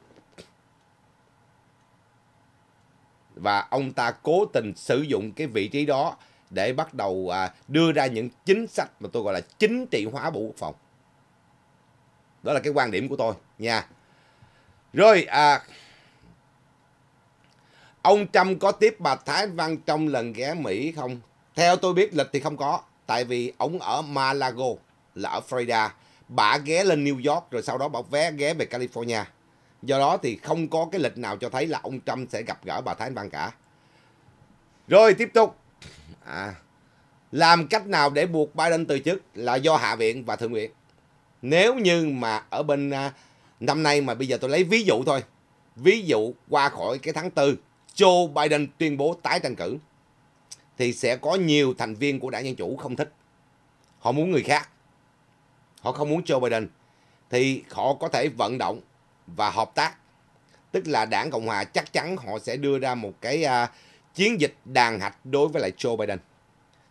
và ông ta cố tình sử dụng cái vị trí đó để bắt đầu à, đưa ra những chính sách mà tôi gọi là chính trị hóa bộ quốc phòng đó là cái quan điểm của tôi nha rồi à, ông Trump có tiếp bà Thái Văn trong lần ghé Mỹ không? Theo tôi biết lịch thì không có, tại vì ông ở Malago là ở Florida, bà ghé lên New York rồi sau đó bà vé ghé về California. Do đó thì không có cái lịch nào cho thấy là ông Trump sẽ gặp gỡ bà Thái Văn cả. Rồi tiếp tục. À, làm cách nào để buộc Biden từ chức là do Hạ viện và Thượng viện. Nếu như mà ở bên à, năm nay mà bây giờ tôi lấy ví dụ thôi. Ví dụ qua khỏi cái tháng 4 Joe Biden tuyên bố tái tranh cử thì sẽ có nhiều thành viên của đảng Dân Chủ không thích. Họ muốn người khác. Họ không muốn Joe Biden. Thì họ có thể vận động và hợp tác. Tức là đảng Cộng Hòa chắc chắn họ sẽ đưa ra một cái uh, chiến dịch đàn hạch đối với lại Joe Biden.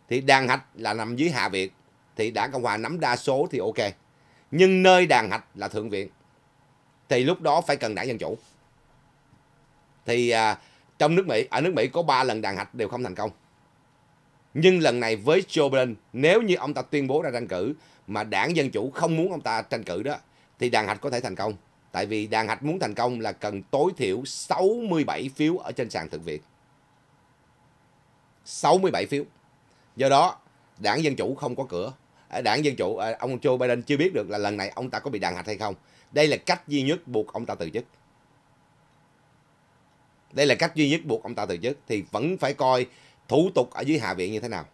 Thì đàn hạch là nằm dưới Hạ Viện. Thì đảng Cộng Hòa nắm đa số thì ok. Nhưng nơi đàn hạch là Thượng Viện. Thì lúc đó phải cần đảng Dân Chủ. Thì... Uh, trong nước Mỹ, ở nước Mỹ có 3 lần đàn hạch đều không thành công. Nhưng lần này với Joe Biden, nếu như ông ta tuyên bố ra tranh cử mà đảng Dân Chủ không muốn ông ta tranh cử đó, thì đàn hạch có thể thành công. Tại vì đàn hạch muốn thành công là cần tối thiểu 67 phiếu ở trên sàn thượng viện. 67 phiếu. Do đó, đảng Dân Chủ không có cửa. Ờ, đảng Dân Chủ, ờ, ông Joe Biden chưa biết được là lần này ông ta có bị đàn hạch hay không. Đây là cách duy nhất buộc ông ta từ chức đây là cách duy nhất buộc ông ta từ chức thì vẫn phải coi thủ tục ở dưới hạ viện như thế nào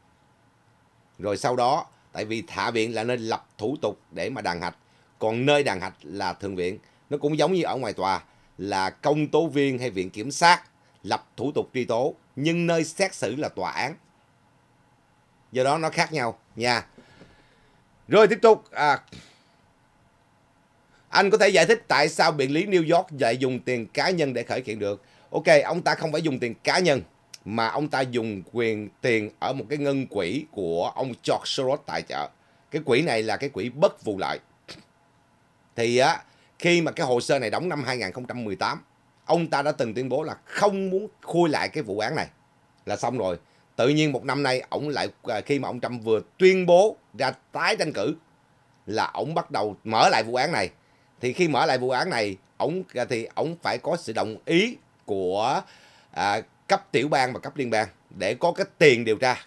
rồi sau đó tại vì hạ viện là nên lập thủ tục để mà đàn hạch còn nơi đàn hạch là thượng viện nó cũng giống như ở ngoài tòa là công tố viên hay viện kiểm sát lập thủ tục truy tố nhưng nơi xét xử là tòa án do đó nó khác nhau nha rồi tiếp tục à, anh có thể giải thích tại sao biện lý New York lại dùng tiền cá nhân để khởi kiện được ok ông ta không phải dùng tiền cá nhân mà ông ta dùng quyền tiền ở một cái ngân quỹ của ông George Soros tài trợ cái quỹ này là cái quỹ bất vụ lợi thì á khi mà cái hồ sơ này đóng năm 2018 ông ta đã từng tuyên bố là không muốn khui lại cái vụ án này là xong rồi tự nhiên một năm nay ông lại à, khi mà ông Trump vừa tuyên bố ra tái tranh cử là ông bắt đầu mở lại vụ án này thì khi mở lại vụ án này ổng à, thì ông phải có sự đồng ý của à, cấp tiểu bang và cấp liên bang để có cái tiền điều tra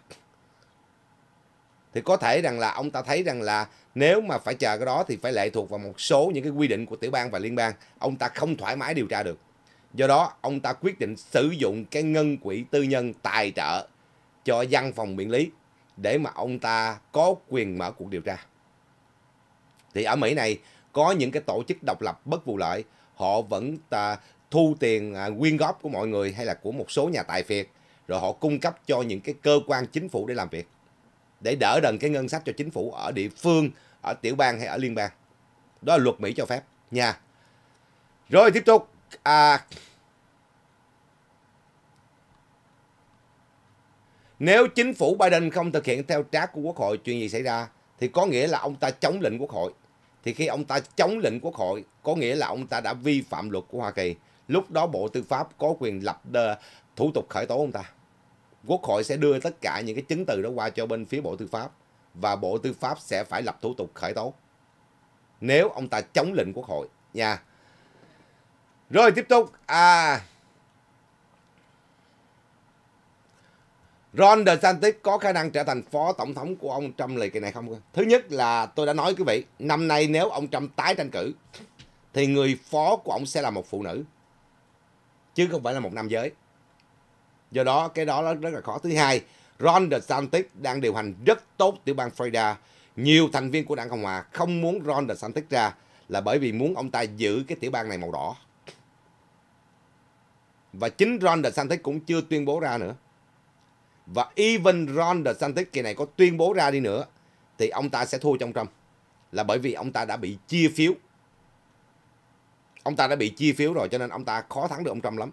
thì có thể rằng là ông ta thấy rằng là nếu mà phải chờ cái đó thì phải lệ thuộc vào một số những cái quy định của tiểu bang và liên bang ông ta không thoải mái điều tra được do đó ông ta quyết định sử dụng cái ngân quỹ tư nhân tài trợ cho văn phòng biện lý để mà ông ta có quyền mở cuộc điều tra thì ở mỹ này có những cái tổ chức độc lập bất vụ lợi họ vẫn ta thu tiền à, quyên góp của mọi người hay là của một số nhà tài phiệt rồi họ cung cấp cho những cái cơ quan chính phủ để làm việc để đỡ đần cái ngân sách cho chính phủ ở địa phương ở tiểu bang hay ở liên bang đó là luật mỹ cho phép nha rồi tiếp tục à, nếu chính phủ Biden không thực hiện theo trác của quốc hội chuyện gì xảy ra thì có nghĩa là ông ta chống lệnh quốc hội thì khi ông ta chống lệnh quốc hội có nghĩa là ông ta đã vi phạm luật của Hoa Kỳ lúc đó Bộ Tư pháp có quyền lập đờ, thủ tục khởi tố ông ta. Quốc hội sẽ đưa tất cả những cái chứng từ đó qua cho bên phía Bộ Tư pháp và Bộ Tư pháp sẽ phải lập thủ tục khởi tố. Nếu ông ta chống lệnh quốc hội nha. Rồi tiếp tục à Ron DeSantis có khả năng trở thành phó tổng thống của ông Trump lời kỳ này không? Thứ nhất là tôi đã nói quý vị, năm nay nếu ông Trump tái tranh cử thì người phó của ông sẽ là một phụ nữ chứ không phải là một nam giới do đó cái đó rất là khó thứ hai Ron DeSantis đang điều hành rất tốt tiểu bang Florida nhiều thành viên của đảng cộng hòa không muốn Ron DeSantis ra là bởi vì muốn ông ta giữ cái tiểu bang này màu đỏ và chính Ron DeSantis cũng chưa tuyên bố ra nữa và even Ron DeSantis kỳ này có tuyên bố ra đi nữa thì ông ta sẽ thua trong trong là bởi vì ông ta đã bị chia phiếu ông ta đã bị chi phiếu rồi cho nên ông ta khó thắng được ông Trump lắm.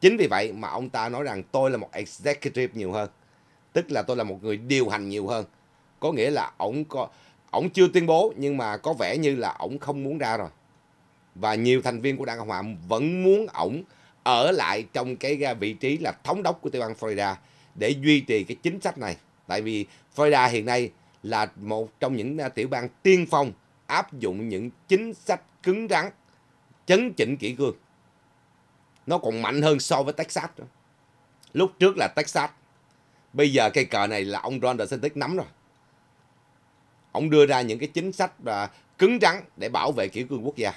Chính vì vậy mà ông ta nói rằng tôi là một executive nhiều hơn. Tức là tôi là một người điều hành nhiều hơn. Có nghĩa là ông có ông chưa tuyên bố nhưng mà có vẻ như là ông không muốn ra rồi. Và nhiều thành viên của Đảng Cộng hòa vẫn muốn ông ở lại trong cái à, vị trí là thống đốc của tiểu bang Florida để duy trì cái chính sách này. Tại vì Florida hiện nay là một trong những à, tiểu bang tiên phong áp dụng những chính sách cứng rắn chấn chỉnh kỹ cương. Nó còn mạnh hơn so với Texas nữa. Lúc trước là Texas. Bây giờ cây cờ này là ông Ron DeSantis nắm rồi. Ông đưa ra những cái chính sách và cứng rắn để bảo vệ kỷ cương quốc gia.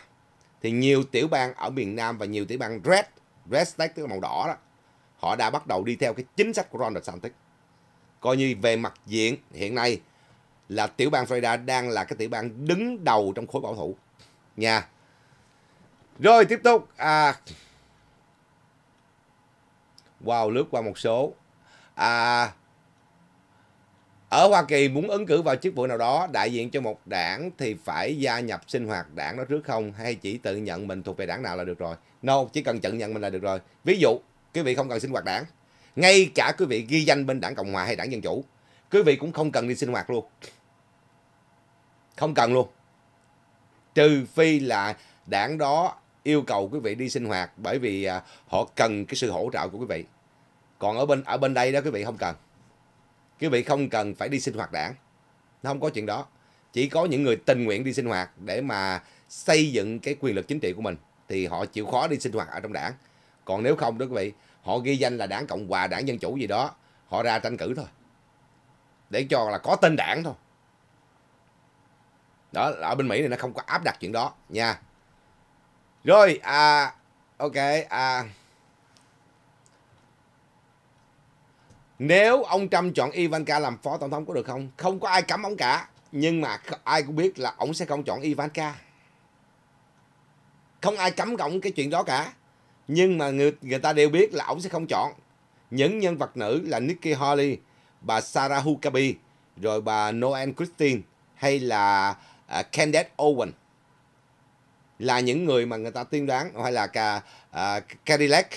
Thì nhiều tiểu bang ở miền Nam và nhiều tiểu bang Red, Red State tức là màu đỏ đó, họ đã bắt đầu đi theo cái chính sách của Ron DeSantis. Coi như về mặt diện hiện nay là tiểu bang Florida đang là cái tiểu bang đứng đầu trong khối bảo thủ. Nha. Rồi tiếp tục. À... Wow, lướt qua một số. À... Ở Hoa Kỳ muốn ứng cử vào chức vụ nào đó, đại diện cho một đảng thì phải gia nhập sinh hoạt đảng đó trước không? Hay chỉ tự nhận mình thuộc về đảng nào là được rồi? No, chỉ cần tự nhận mình là được rồi. Ví dụ, quý vị không cần sinh hoạt đảng. Ngay cả quý vị ghi danh bên đảng Cộng Hòa hay đảng Dân Chủ, quý vị cũng không cần đi sinh hoạt luôn. Không cần luôn. Trừ phi là đảng đó yêu cầu quý vị đi sinh hoạt bởi vì à, họ cần cái sự hỗ trợ của quý vị còn ở bên ở bên đây đó quý vị không cần quý vị không cần phải đi sinh hoạt đảng nó không có chuyện đó chỉ có những người tình nguyện đi sinh hoạt để mà xây dựng cái quyền lực chính trị của mình thì họ chịu khó đi sinh hoạt ở trong đảng còn nếu không đó quý vị họ ghi danh là đảng cộng hòa đảng dân chủ gì đó họ ra tranh cử thôi để cho là có tên đảng thôi đó ở bên mỹ này nó không có áp đặt chuyện đó nha rồi, à, ok, à. Nếu ông Trump chọn Ivanka làm phó tổng thống có được không? Không có ai cấm ông cả. Nhưng mà ai cũng biết là ông sẽ không chọn Ivanka. Không ai cấm ông cái chuyện đó cả. Nhưng mà người, người ta đều biết là ông sẽ không chọn. Những nhân vật nữ là Nikki Haley, bà Sarah Huckabee, rồi bà Noel Christine hay là uh, Candace Owen là những người mà người ta tiên đoán hay là cả uh, à, Cadillac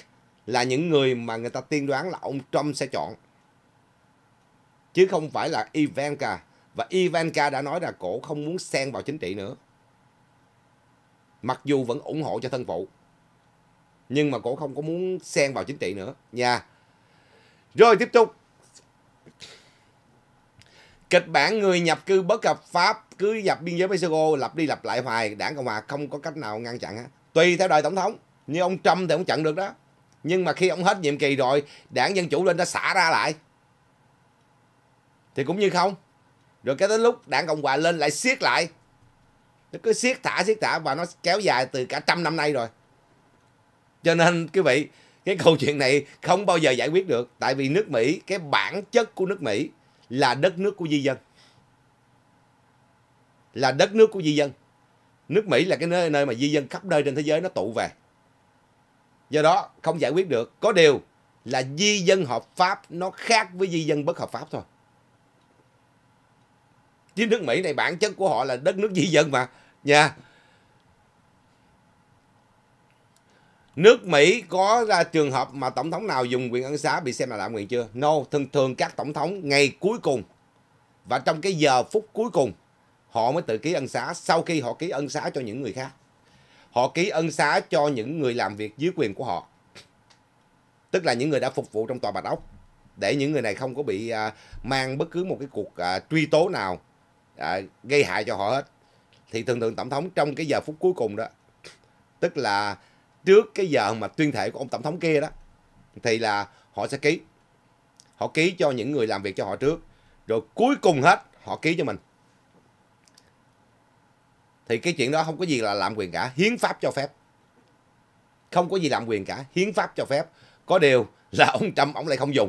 là những người mà người ta tiên đoán là ông Trump sẽ chọn chứ không phải là Ivanka và Ivanka đã nói là cổ không muốn xen vào chính trị nữa mặc dù vẫn ủng hộ cho thân phụ nhưng mà cổ không có muốn xen vào chính trị nữa nha rồi tiếp tục Kịch bản người nhập cư bất hợp pháp cứ nhập biên giới Mexico lặp đi lặp lại hoài, đảng Cộng hòa không có cách nào ngăn chặn hết. Tùy theo đời tổng thống, như ông Trump thì ông chặn được đó. Nhưng mà khi ông hết nhiệm kỳ rồi, đảng Dân Chủ lên đã xả ra lại. Thì cũng như không. Rồi cái tới lúc đảng Cộng hòa lên lại siết lại. Nó cứ siết thả siết thả và nó kéo dài từ cả trăm năm nay rồi. Cho nên quý vị, cái câu chuyện này không bao giờ giải quyết được. Tại vì nước Mỹ, cái bản chất của nước Mỹ là đất nước của di dân là đất nước của di dân nước mỹ là cái nơi nơi mà di dân khắp nơi trên thế giới nó tụ về do đó không giải quyết được có điều là di dân hợp pháp nó khác với di dân bất hợp pháp thôi chứ nước mỹ này bản chất của họ là đất nước di dân mà nha Nước Mỹ có ra trường hợp mà tổng thống nào dùng quyền ân xá bị xem là lạm quyền chưa? No, thường thường các tổng thống ngày cuối cùng và trong cái giờ phút cuối cùng họ mới tự ký ân xá sau khi họ ký ân xá cho những người khác. Họ ký ân xá cho những người làm việc dưới quyền của họ. Tức là những người đã phục vụ trong tòa Bạch Ốc để những người này không có bị à, mang bất cứ một cái cuộc à, truy tố nào à, gây hại cho họ hết. Thì thường thường tổng thống trong cái giờ phút cuối cùng đó tức là trước cái giờ mà tuyên thệ của ông tổng thống kia đó thì là họ sẽ ký họ ký cho những người làm việc cho họ trước rồi cuối cùng hết họ ký cho mình thì cái chuyện đó không có gì là lạm quyền cả hiến pháp cho phép không có gì lạm quyền cả hiến pháp cho phép có điều là ông trump ông lại không dùng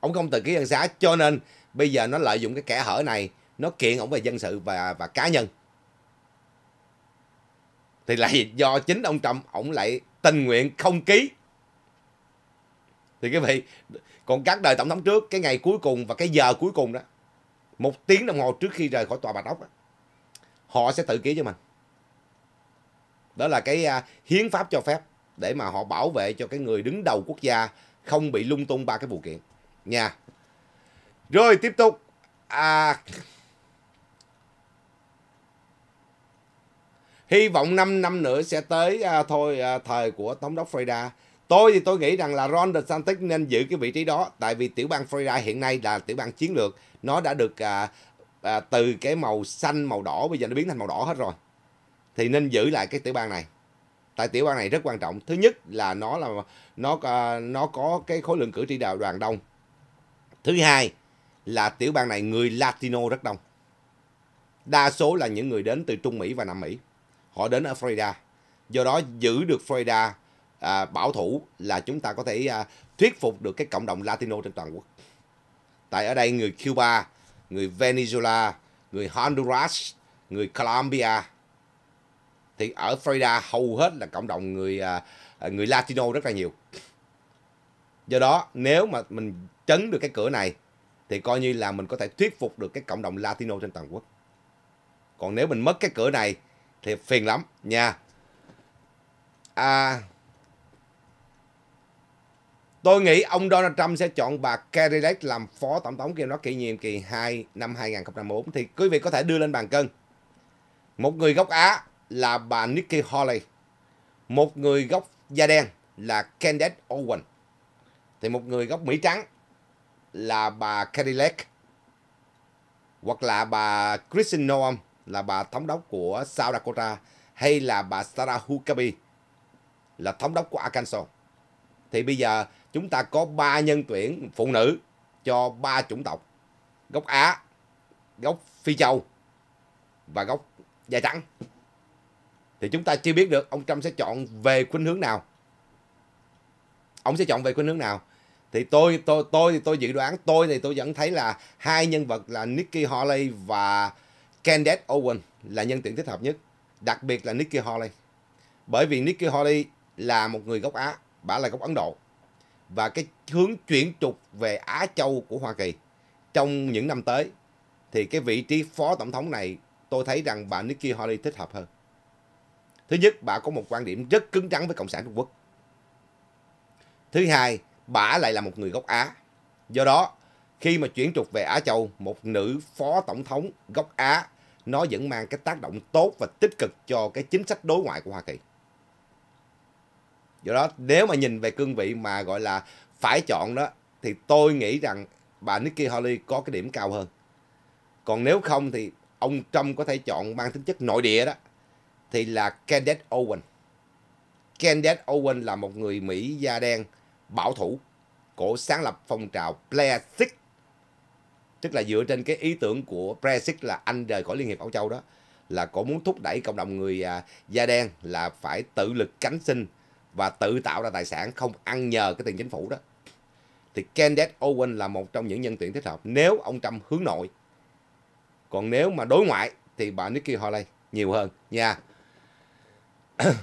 ông không từ ký dân xã cho nên bây giờ nó lợi dụng cái kẻ hở này nó kiện ông về dân sự và và cá nhân thì lại do chính ông Trump ổng lại tình nguyện không ký thì quý vị còn các đời tổng thống trước cái ngày cuối cùng và cái giờ cuối cùng đó một tiếng đồng hồ trước khi rời khỏi tòa bạch ốc đó, họ sẽ tự ký cho mình đó là cái à, hiến pháp cho phép để mà họ bảo vệ cho cái người đứng đầu quốc gia không bị lung tung ba cái vụ kiện nha rồi tiếp tục à hy vọng 5 năm nữa sẽ tới à, thôi à, thời của thống đốc Florida tôi thì tôi nghĩ rằng là Ron DeSantis nên giữ cái vị trí đó tại vì tiểu bang Florida hiện nay là tiểu bang chiến lược nó đã được à, à, từ cái màu xanh màu đỏ bây giờ nó biến thành màu đỏ hết rồi thì nên giữ lại cái tiểu bang này tại tiểu bang này rất quan trọng thứ nhất là nó là nó à, nó có cái khối lượng cử tri đạo đoàn đông thứ hai là tiểu bang này người Latino rất đông đa số là những người đến từ Trung Mỹ và Nam Mỹ họ đến ở Florida do đó giữ được Florida à, bảo thủ là chúng ta có thể à, thuyết phục được cái cộng đồng Latino trên toàn quốc tại ở đây người Cuba người Venezuela người Honduras người Colombia thì ở Florida hầu hết là cộng đồng người à, người Latino rất là nhiều do đó nếu mà mình chấn được cái cửa này thì coi như là mình có thể thuyết phục được cái cộng đồng Latino trên toàn quốc còn nếu mình mất cái cửa này thì phiền lắm nha. À, tôi nghĩ ông Donald Trump sẽ chọn bà Kerry Lake làm phó tổng thống kiêm đó kỳ nhiệm kỳ 2 năm 2024 thì quý vị có thể đưa lên bàn cân. Một người gốc Á là bà Nikki Haley, một người gốc da đen là Candace Owen, thì một người gốc Mỹ trắng là bà Kerry Lake hoặc là bà Kristen Noam là bà thống đốc của South Dakota hay là bà Sarah Huckabee là thống đốc của Arkansas. Thì bây giờ chúng ta có ba nhân tuyển phụ nữ cho ba chủng tộc gốc Á, gốc Phi Châu và gốc da trắng. Thì chúng ta chưa biết được ông Trump sẽ chọn về khuynh hướng nào. Ông sẽ chọn về khuynh hướng nào. Thì tôi tôi tôi thì tôi dự đoán tôi thì tôi vẫn thấy là hai nhân vật là Nikki Haley và Candace Owen là nhân tuyển thích hợp nhất, đặc biệt là Nikki Haley. Bởi vì Nikki Haley là một người gốc Á, bà là gốc Ấn Độ. Và cái hướng chuyển trục về Á Châu của Hoa Kỳ trong những năm tới thì cái vị trí phó tổng thống này tôi thấy rằng bà Nikki Haley thích hợp hơn. Thứ nhất, bà có một quan điểm rất cứng rắn với Cộng sản Trung Quốc. Thứ hai, bà lại là một người gốc Á. Do đó, khi mà chuyển trục về Á Châu, một nữ phó tổng thống gốc Á, nó vẫn mang cái tác động tốt và tích cực cho cái chính sách đối ngoại của Hoa Kỳ. Do đó, nếu mà nhìn về cương vị mà gọi là phải chọn đó, thì tôi nghĩ rằng bà Nikki Haley có cái điểm cao hơn. Còn nếu không thì ông Trump có thể chọn mang tính chất nội địa đó, thì là Candace Owen. Candace Owen là một người Mỹ da đen bảo thủ, cổ sáng lập phong trào Blair Six tức là dựa trên cái ý tưởng của Brexit là Anh rời khỏi Liên hiệp Âu Châu đó là cổ muốn thúc đẩy cộng đồng người à, da đen là phải tự lực cánh sinh và tự tạo ra tài sản không ăn nhờ cái tiền chính phủ đó thì Kenneth Owen là một trong những nhân tuyển thích hợp nếu ông Trump hướng nội còn nếu mà đối ngoại thì bà Nikki Haley nhiều hơn nha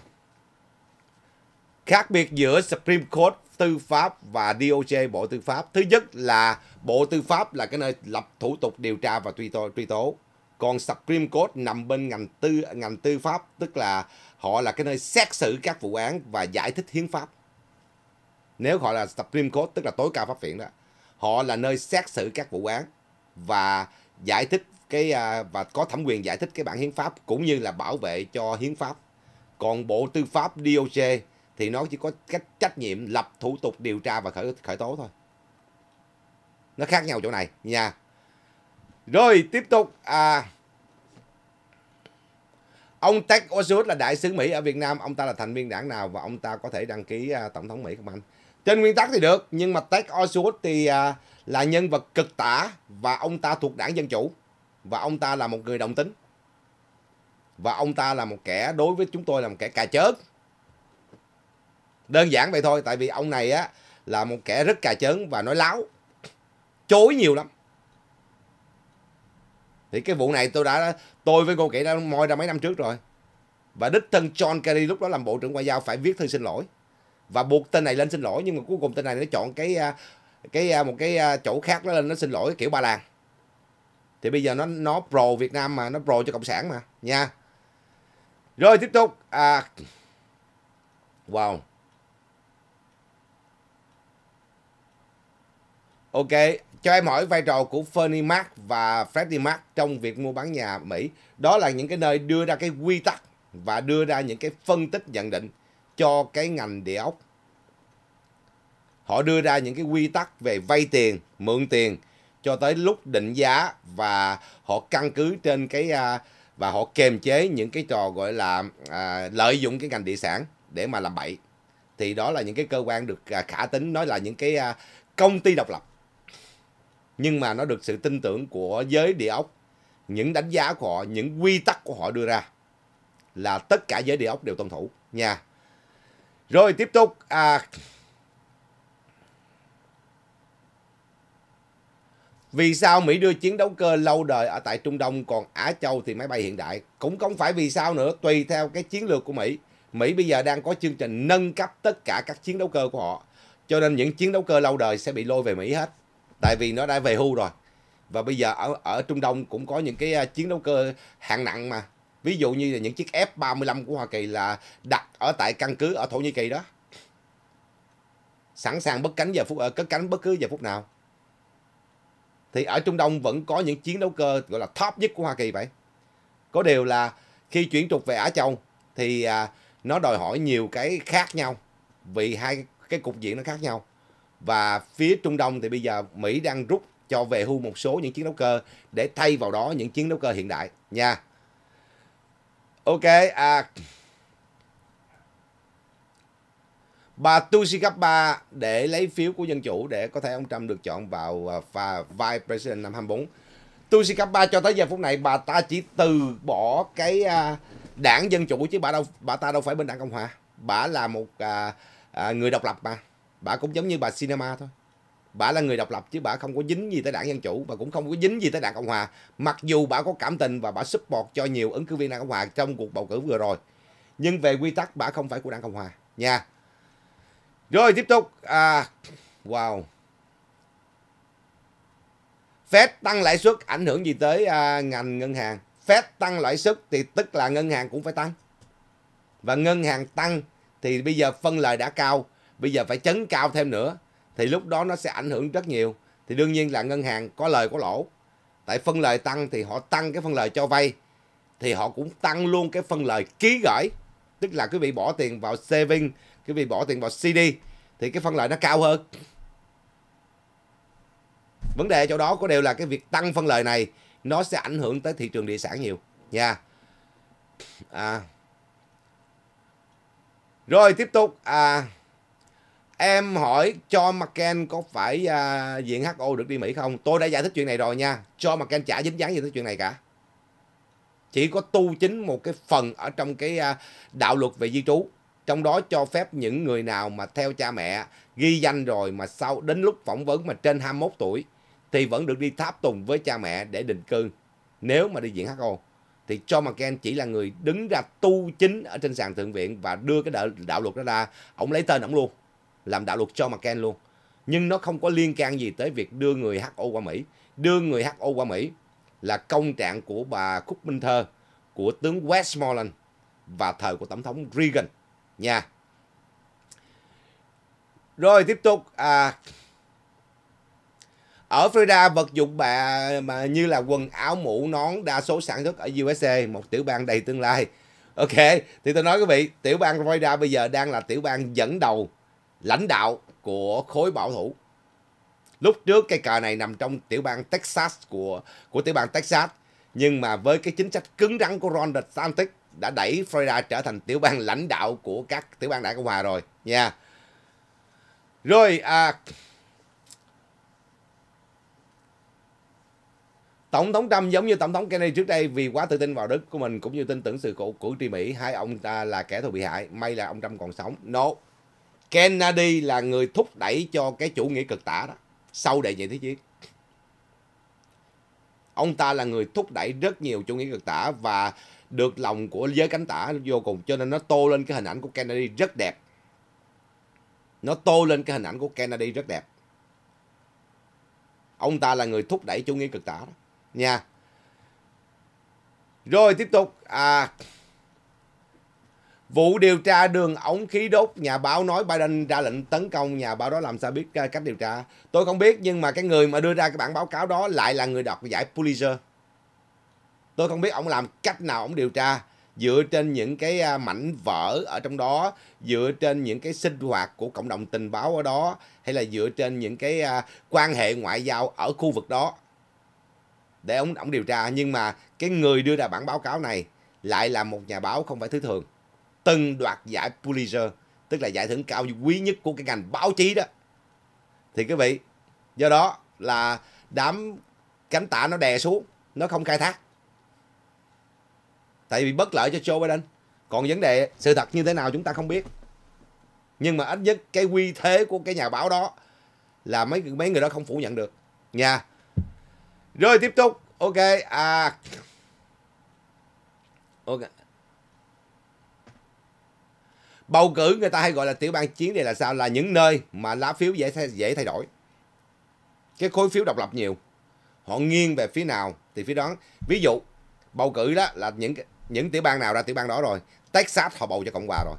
khác biệt giữa Supreme Court Tư pháp và DOJ Bộ Tư pháp. Thứ nhất là Bộ Tư pháp là cái nơi lập thủ tục điều tra và truy tố. Truy tố. Còn Supreme Court nằm bên ngành tư ngành tư pháp, tức là họ là cái nơi xét xử các vụ án và giải thích hiến pháp. Nếu họ là Supreme Court, tức là tối cao pháp viện đó, họ là nơi xét xử các vụ án và giải thích cái à, và có thẩm quyền giải thích cái bản hiến pháp cũng như là bảo vệ cho hiến pháp. Còn Bộ Tư pháp DOJ thì nó chỉ có cách trách nhiệm lập thủ tục điều tra và khởi khởi tố thôi nó khác nhau chỗ này nha rồi tiếp tục à, ông Ted Cruz là đại sứ Mỹ ở Việt Nam ông ta là thành viên đảng nào và ông ta có thể đăng ký à, tổng thống Mỹ không anh trên nguyên tắc thì được nhưng mà Ted Cruz thì à, là nhân vật cực tả và ông ta thuộc đảng dân chủ và ông ta là một người đồng tính và ông ta là một kẻ đối với chúng tôi là một kẻ cà chớn đơn giản vậy thôi tại vì ông này á là một kẻ rất cà chớn và nói láo chối nhiều lắm thì cái vụ này tôi đã tôi với cô kể đã moi ra mấy năm trước rồi và đích thân John Kerry lúc đó làm bộ trưởng ngoại giao phải viết thư xin lỗi và buộc tên này lên xin lỗi nhưng mà cuối cùng tên này nó chọn cái à, cái à, một cái à, chỗ khác nó lên nó xin lỗi kiểu ba làng thì bây giờ nó nó pro Việt Nam mà nó pro cho cộng sản mà nha rồi tiếp tục à wow Ok, cho em hỏi vai trò của Fernie Mac và Freddie Mac trong việc mua bán nhà Mỹ. Đó là những cái nơi đưa ra cái quy tắc và đưa ra những cái phân tích nhận định cho cái ngành địa ốc. Họ đưa ra những cái quy tắc về vay tiền, mượn tiền cho tới lúc định giá và họ căn cứ trên cái à, và họ kiềm chế những cái trò gọi là à, lợi dụng cái ngành địa sản để mà làm bậy. Thì đó là những cái cơ quan được à, khả tính, nói là những cái à, công ty độc lập nhưng mà nó được sự tin tưởng của giới địa ốc những đánh giá của họ những quy tắc của họ đưa ra là tất cả giới địa ốc đều tuân thủ nha rồi tiếp tục à, Vì sao Mỹ đưa chiến đấu cơ lâu đời ở tại Trung Đông còn Á Châu thì máy bay hiện đại? Cũng không phải vì sao nữa, tùy theo cái chiến lược của Mỹ. Mỹ bây giờ đang có chương trình nâng cấp tất cả các chiến đấu cơ của họ. Cho nên những chiến đấu cơ lâu đời sẽ bị lôi về Mỹ hết tại vì nó đã về hưu rồi và bây giờ ở ở Trung Đông cũng có những cái à, chiến đấu cơ hạng nặng mà ví dụ như là những chiếc F-35 của Hoa Kỳ là đặt ở tại căn cứ ở Thổ Nhĩ Kỳ đó sẵn sàng bất cánh giờ phút à, cất cánh bất cứ giờ phút nào thì ở Trung Đông vẫn có những chiến đấu cơ gọi là top nhất của Hoa Kỳ vậy có điều là khi chuyển trục về Á Châu thì à, nó đòi hỏi nhiều cái khác nhau vì hai cái cục diện nó khác nhau và phía Trung Đông thì bây giờ Mỹ đang rút cho về hưu một số những chiến đấu cơ để thay vào đó những chiến đấu cơ hiện đại nha. Ok, à, bà Tusi cấp 3 để lấy phiếu của Dân Chủ để có thể ông Trump được chọn vào và Vice President năm 24. Tusi cấp 3 cho tới giờ phút này bà ta chỉ từ bỏ cái à, đảng Dân Chủ chứ bà đâu bà ta đâu phải bên đảng Cộng Hòa. Bà là một à, à, người độc lập mà bà cũng giống như bà cinema thôi bà là người độc lập chứ bà không có dính gì tới đảng dân chủ và cũng không có dính gì tới đảng cộng hòa mặc dù bà có cảm tình và bà support cho nhiều ứng cử viên đảng cộng hòa trong cuộc bầu cử vừa rồi nhưng về quy tắc bà không phải của đảng cộng hòa nha rồi tiếp tục à, wow Fed tăng lãi suất ảnh hưởng gì tới à, ngành ngân hàng Fed tăng lãi suất thì tức là ngân hàng cũng phải tăng và ngân hàng tăng thì bây giờ phân lời đã cao bây giờ phải chấn cao thêm nữa thì lúc đó nó sẽ ảnh hưởng rất nhiều thì đương nhiên là ngân hàng có lời có lỗ tại phân lời tăng thì họ tăng cái phân lời cho vay thì họ cũng tăng luôn cái phân lời ký gửi tức là quý vị bỏ tiền vào saving quý vị bỏ tiền vào CD thì cái phân lợi nó cao hơn vấn đề chỗ đó có đều là cái việc tăng phân lợi này nó sẽ ảnh hưởng tới thị trường địa sản nhiều nha à. rồi tiếp tục à, Em hỏi John McCain có phải à, diện HO được đi Mỹ không? Tôi đã giải thích chuyện này rồi nha. John McCain chả dính dáng gì tới chuyện này cả. Chỉ có tu chính một cái phần ở trong cái à, đạo luật về di trú. Trong đó cho phép những người nào mà theo cha mẹ ghi danh rồi mà sau đến lúc phỏng vấn mà trên 21 tuổi thì vẫn được đi tháp tùng với cha mẹ để định cư nếu mà đi diện HO. Thì John McCain chỉ là người đứng ra tu chính ở trên sàn thượng viện và đưa cái đạo, đạo luật đó ra. Ông lấy tên ông luôn làm đạo luật cho McCain luôn. Nhưng nó không có liên can gì tới việc đưa người HO qua Mỹ. Đưa người HO qua Mỹ là công trạng của bà Cúc Minh Thơ, của tướng Westmoreland và thời của Tổng thống Reagan nha. Rồi tiếp tục à, ở Florida vật dụng bà mà như là quần áo mũ nón đa số sản xuất ở USA một tiểu bang đầy tương lai. Ok, thì tôi nói quý vị, tiểu bang Florida bây giờ đang là tiểu bang dẫn đầu lãnh đạo của khối bảo thủ. Lúc trước cây cờ này nằm trong tiểu bang Texas của của tiểu bang Texas, nhưng mà với cái chính sách cứng rắn của Ron DeSantis đã đẩy Florida trở thành tiểu bang lãnh đạo của các tiểu bang đại cộng hòa rồi nha. Yeah. Rồi à, Tổng thống Trump giống như Tổng thống Kennedy trước đây vì quá tự tin vào đức của mình cũng như tin tưởng sự cổ cử tri Mỹ, hai ông ta là kẻ thù bị hại. May là ông Trump còn sống. No, Kennedy là người thúc đẩy cho cái chủ nghĩa cực tả đó sau đại diện thế chiến ông ta là người thúc đẩy rất nhiều chủ nghĩa cực tả và được lòng của giới cánh tả vô cùng cho nên nó tô lên cái hình ảnh của Kennedy rất đẹp nó tô lên cái hình ảnh của Kennedy rất đẹp ông ta là người thúc đẩy chủ nghĩa cực tả đó nha rồi tiếp tục à Vụ điều tra đường ống khí đốt, nhà báo nói Biden ra lệnh tấn công, nhà báo đó làm sao biết à, cách điều tra. Tôi không biết nhưng mà cái người mà đưa ra cái bản báo cáo đó lại là người đọc giải Pulitzer. Tôi không biết ông làm cách nào ông điều tra dựa trên những cái à, mảnh vỡ ở trong đó, dựa trên những cái sinh hoạt của cộng đồng tình báo ở đó hay là dựa trên những cái à, quan hệ ngoại giao ở khu vực đó để ông ông điều tra nhưng mà cái người đưa ra bản báo cáo này lại là một nhà báo không phải thứ thường từng đoạt giải Pulitzer, tức là giải thưởng cao quý nhất của cái ngành báo chí đó. Thì quý vị, do đó là đám cánh tả nó đè xuống, nó không khai thác. Tại vì bất lợi cho Joe Biden. Còn vấn đề sự thật như thế nào chúng ta không biết. Nhưng mà ít nhất cái quy thế của cái nhà báo đó là mấy mấy người đó không phủ nhận được nha. Rồi tiếp tục. Ok à Ok bầu cử người ta hay gọi là tiểu bang chiến này là sao là những nơi mà lá phiếu dễ thay, dễ thay đổi cái khối phiếu độc lập nhiều họ nghiêng về phía nào thì phía đó ví dụ bầu cử đó là những những tiểu bang nào ra tiểu bang đó rồi Texas họ bầu cho cộng hòa rồi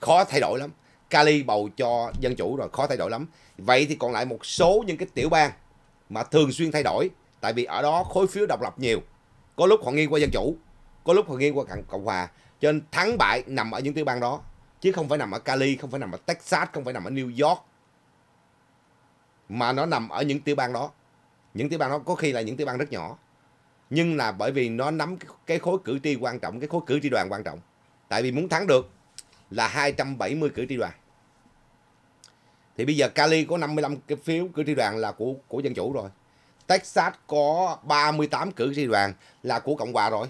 khó thay đổi lắm Cali bầu cho dân chủ rồi khó thay đổi lắm vậy thì còn lại một số những cái tiểu bang mà thường xuyên thay đổi tại vì ở đó khối phiếu độc lập nhiều có lúc họ nghiêng qua dân chủ có lúc họ nghiêng qua cộng hòa cho nên thắng bại nằm ở những tiểu bang đó chứ không phải nằm ở Cali không phải nằm ở Texas không phải nằm ở New York mà nó nằm ở những tiểu bang đó những tiểu bang đó có khi là những tiểu bang rất nhỏ nhưng là bởi vì nó nắm cái khối cử tri quan trọng cái khối cử tri đoàn quan trọng tại vì muốn thắng được là 270 cử tri đoàn thì bây giờ Cali có 55 cái phiếu cử tri đoàn là của của dân chủ rồi Texas có 38 cử tri đoàn là của cộng hòa rồi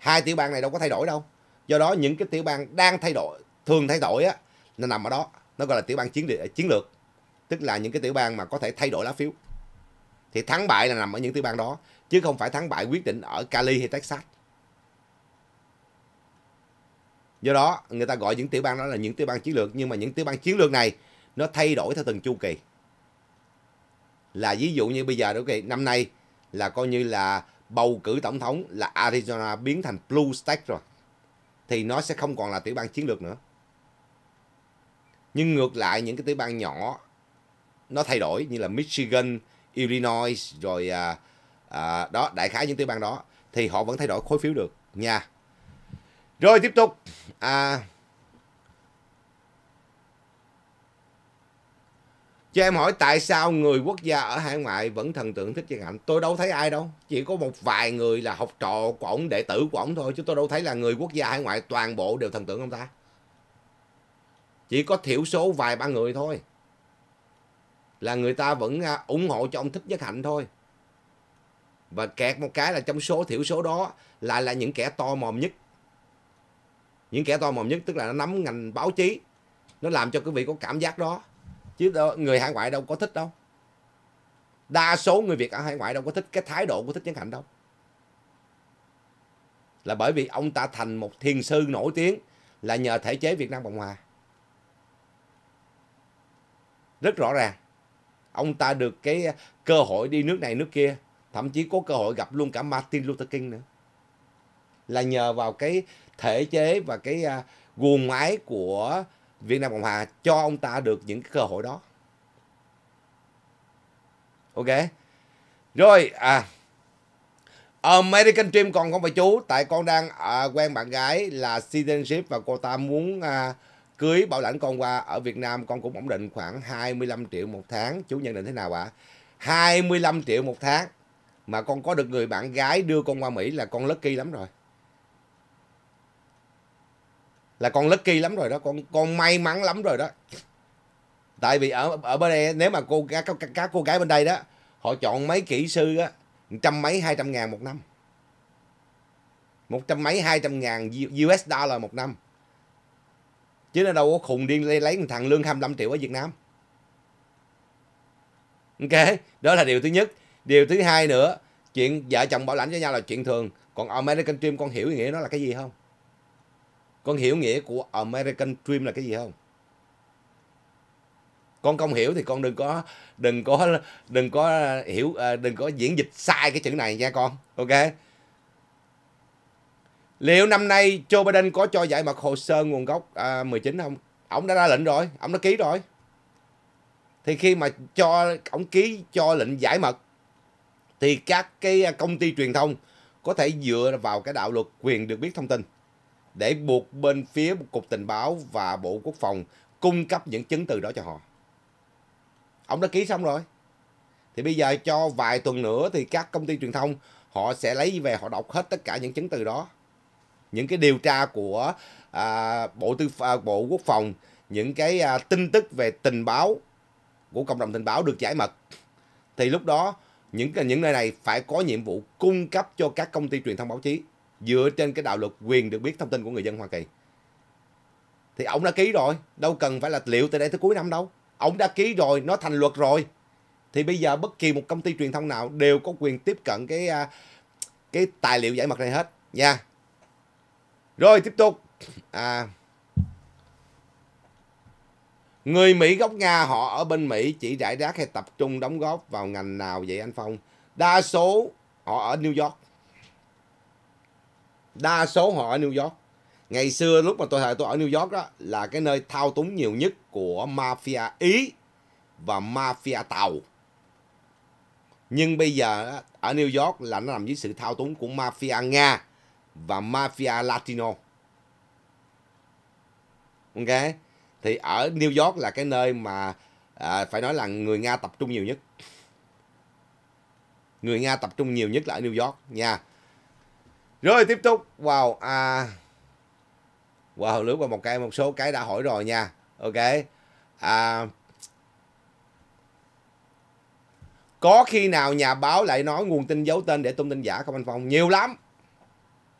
hai tiểu bang này đâu có thay đổi đâu do đó những cái tiểu bang đang thay đổi thường thay đổi á nó nằm ở đó nó gọi là tiểu bang chiến địa, chiến lược tức là những cái tiểu bang mà có thể thay đổi lá phiếu thì thắng bại là nằm ở những tiểu bang đó chứ không phải thắng bại quyết định ở Cali hay Texas do đó người ta gọi những tiểu bang đó là những tiểu bang chiến lược nhưng mà những tiểu bang chiến lược này nó thay đổi theo từng chu kỳ là ví dụ như bây giờ đó kỳ năm nay là coi như là bầu cử tổng thống là Arizona biến thành blue state rồi thì nó sẽ không còn là tiểu bang chiến lược nữa. Nhưng ngược lại những cái tiểu bang nhỏ nó thay đổi như là Michigan, Illinois rồi à, à, đó đại khái những tiểu bang đó thì họ vẫn thay đổi khối phiếu được nha. Rồi tiếp tục à, Cho em hỏi tại sao người quốc gia ở hải ngoại vẫn thần tượng Thích Văn Hạnh? Tôi đâu thấy ai đâu. Chỉ có một vài người là học trò của ổng, đệ tử của ổng thôi. Chứ tôi đâu thấy là người quốc gia hải ngoại toàn bộ đều thần tượng ông ta. Chỉ có thiểu số vài ba người thôi. Là người ta vẫn à, ủng hộ cho ông Thích Văn Hạnh thôi. Và kẹt một cái là trong số thiểu số đó lại là những kẻ to mồm nhất. Những kẻ to mồm nhất tức là nó nắm ngành báo chí. Nó làm cho quý vị có cảm giác đó chứ đâu, người hải ngoại đâu có thích đâu đa số người việt ở hải ngoại đâu có thích cái thái độ của thích nhấn hạnh đâu là bởi vì ông ta thành một thiền sư nổi tiếng là nhờ thể chế việt nam cộng hòa rất rõ ràng ông ta được cái cơ hội đi nước này nước kia thậm chí có cơ hội gặp luôn cả martin luther king nữa là nhờ vào cái thể chế và cái à, guồng máy của Việt Nam Cộng Hòa cho ông ta được những cái cơ hội đó. Ok. Rồi, à, American Dream còn không phải chú tại con đang à, quen bạn gái là citizenship và cô ta muốn à, cưới bảo lãnh con qua ở Việt Nam con cũng ổn định khoảng 25 triệu một tháng chú nhận định thế nào ạ à? 25 triệu một tháng mà con có được người bạn gái đưa con qua Mỹ là con lucky lắm rồi là con lucky lắm rồi đó con con may mắn lắm rồi đó tại vì ở ở bên đây nếu mà cô các, các, cô gái bên đây đó họ chọn mấy kỹ sư á trăm mấy hai trăm ngàn một năm một trăm mấy hai trăm ngàn US dollar một năm chứ nó đâu có khùng điên lấy, lấy một thằng lương 25 triệu ở Việt Nam ok đó là điều thứ nhất điều thứ hai nữa chuyện vợ chồng bảo lãnh cho nhau là chuyện thường còn American Dream con hiểu ý nghĩa nó là cái gì không con hiểu nghĩa của American Dream là cái gì không? Con không hiểu thì con đừng có đừng có đừng có hiểu à, đừng có diễn dịch sai cái chữ này nha con. Ok. Liệu năm nay Joe Biden có cho giải mật hồ sơ nguồn gốc à, 19 không? Ông đã ra lệnh rồi, ông đã ký rồi. Thì khi mà cho ông ký cho lệnh giải mật thì các cái à, công ty truyền thông có thể dựa vào cái đạo luật quyền được biết thông tin để buộc bên phía Cục Tình báo và Bộ Quốc phòng cung cấp những chứng từ đó cho họ. Ông đã ký xong rồi. Thì bây giờ cho vài tuần nữa thì các công ty truyền thông họ sẽ lấy về họ đọc hết tất cả những chứng từ đó. Những cái điều tra của à, Bộ Tư à, Bộ Quốc phòng, những cái à, tin tức về tình báo của cộng đồng tình báo được giải mật. Thì lúc đó những những nơi này phải có nhiệm vụ cung cấp cho các công ty truyền thông báo chí dựa trên cái đạo luật quyền được biết thông tin của người dân Hoa Kỳ. Thì ông đã ký rồi, đâu cần phải là liệu từ đây tới cuối năm đâu. Ông đã ký rồi, nó thành luật rồi. Thì bây giờ bất kỳ một công ty truyền thông nào đều có quyền tiếp cận cái à, cái tài liệu giải mật này hết nha. Rồi tiếp tục. À, Người Mỹ gốc Nga họ ở bên Mỹ chỉ rải rác hay tập trung đóng góp vào ngành nào vậy anh Phong? Đa số họ ở New York đa số họ ở New York ngày xưa lúc mà tôi thời tôi ở New York đó là cái nơi thao túng nhiều nhất của mafia Ý và mafia tàu nhưng bây giờ ở New York là nó nằm dưới sự thao túng của mafia Nga và mafia Latino ok thì ở New York là cái nơi mà à, phải nói là người Nga tập trung nhiều nhất người Nga tập trung nhiều nhất là ở New York nha rồi tiếp tục. Wow. À... Wow, lướt qua một cái một số cái đã hỏi rồi nha. Ok. À... Có khi nào nhà báo lại nói nguồn tin giấu tên để tung tin giả không anh Phong? Nhiều lắm.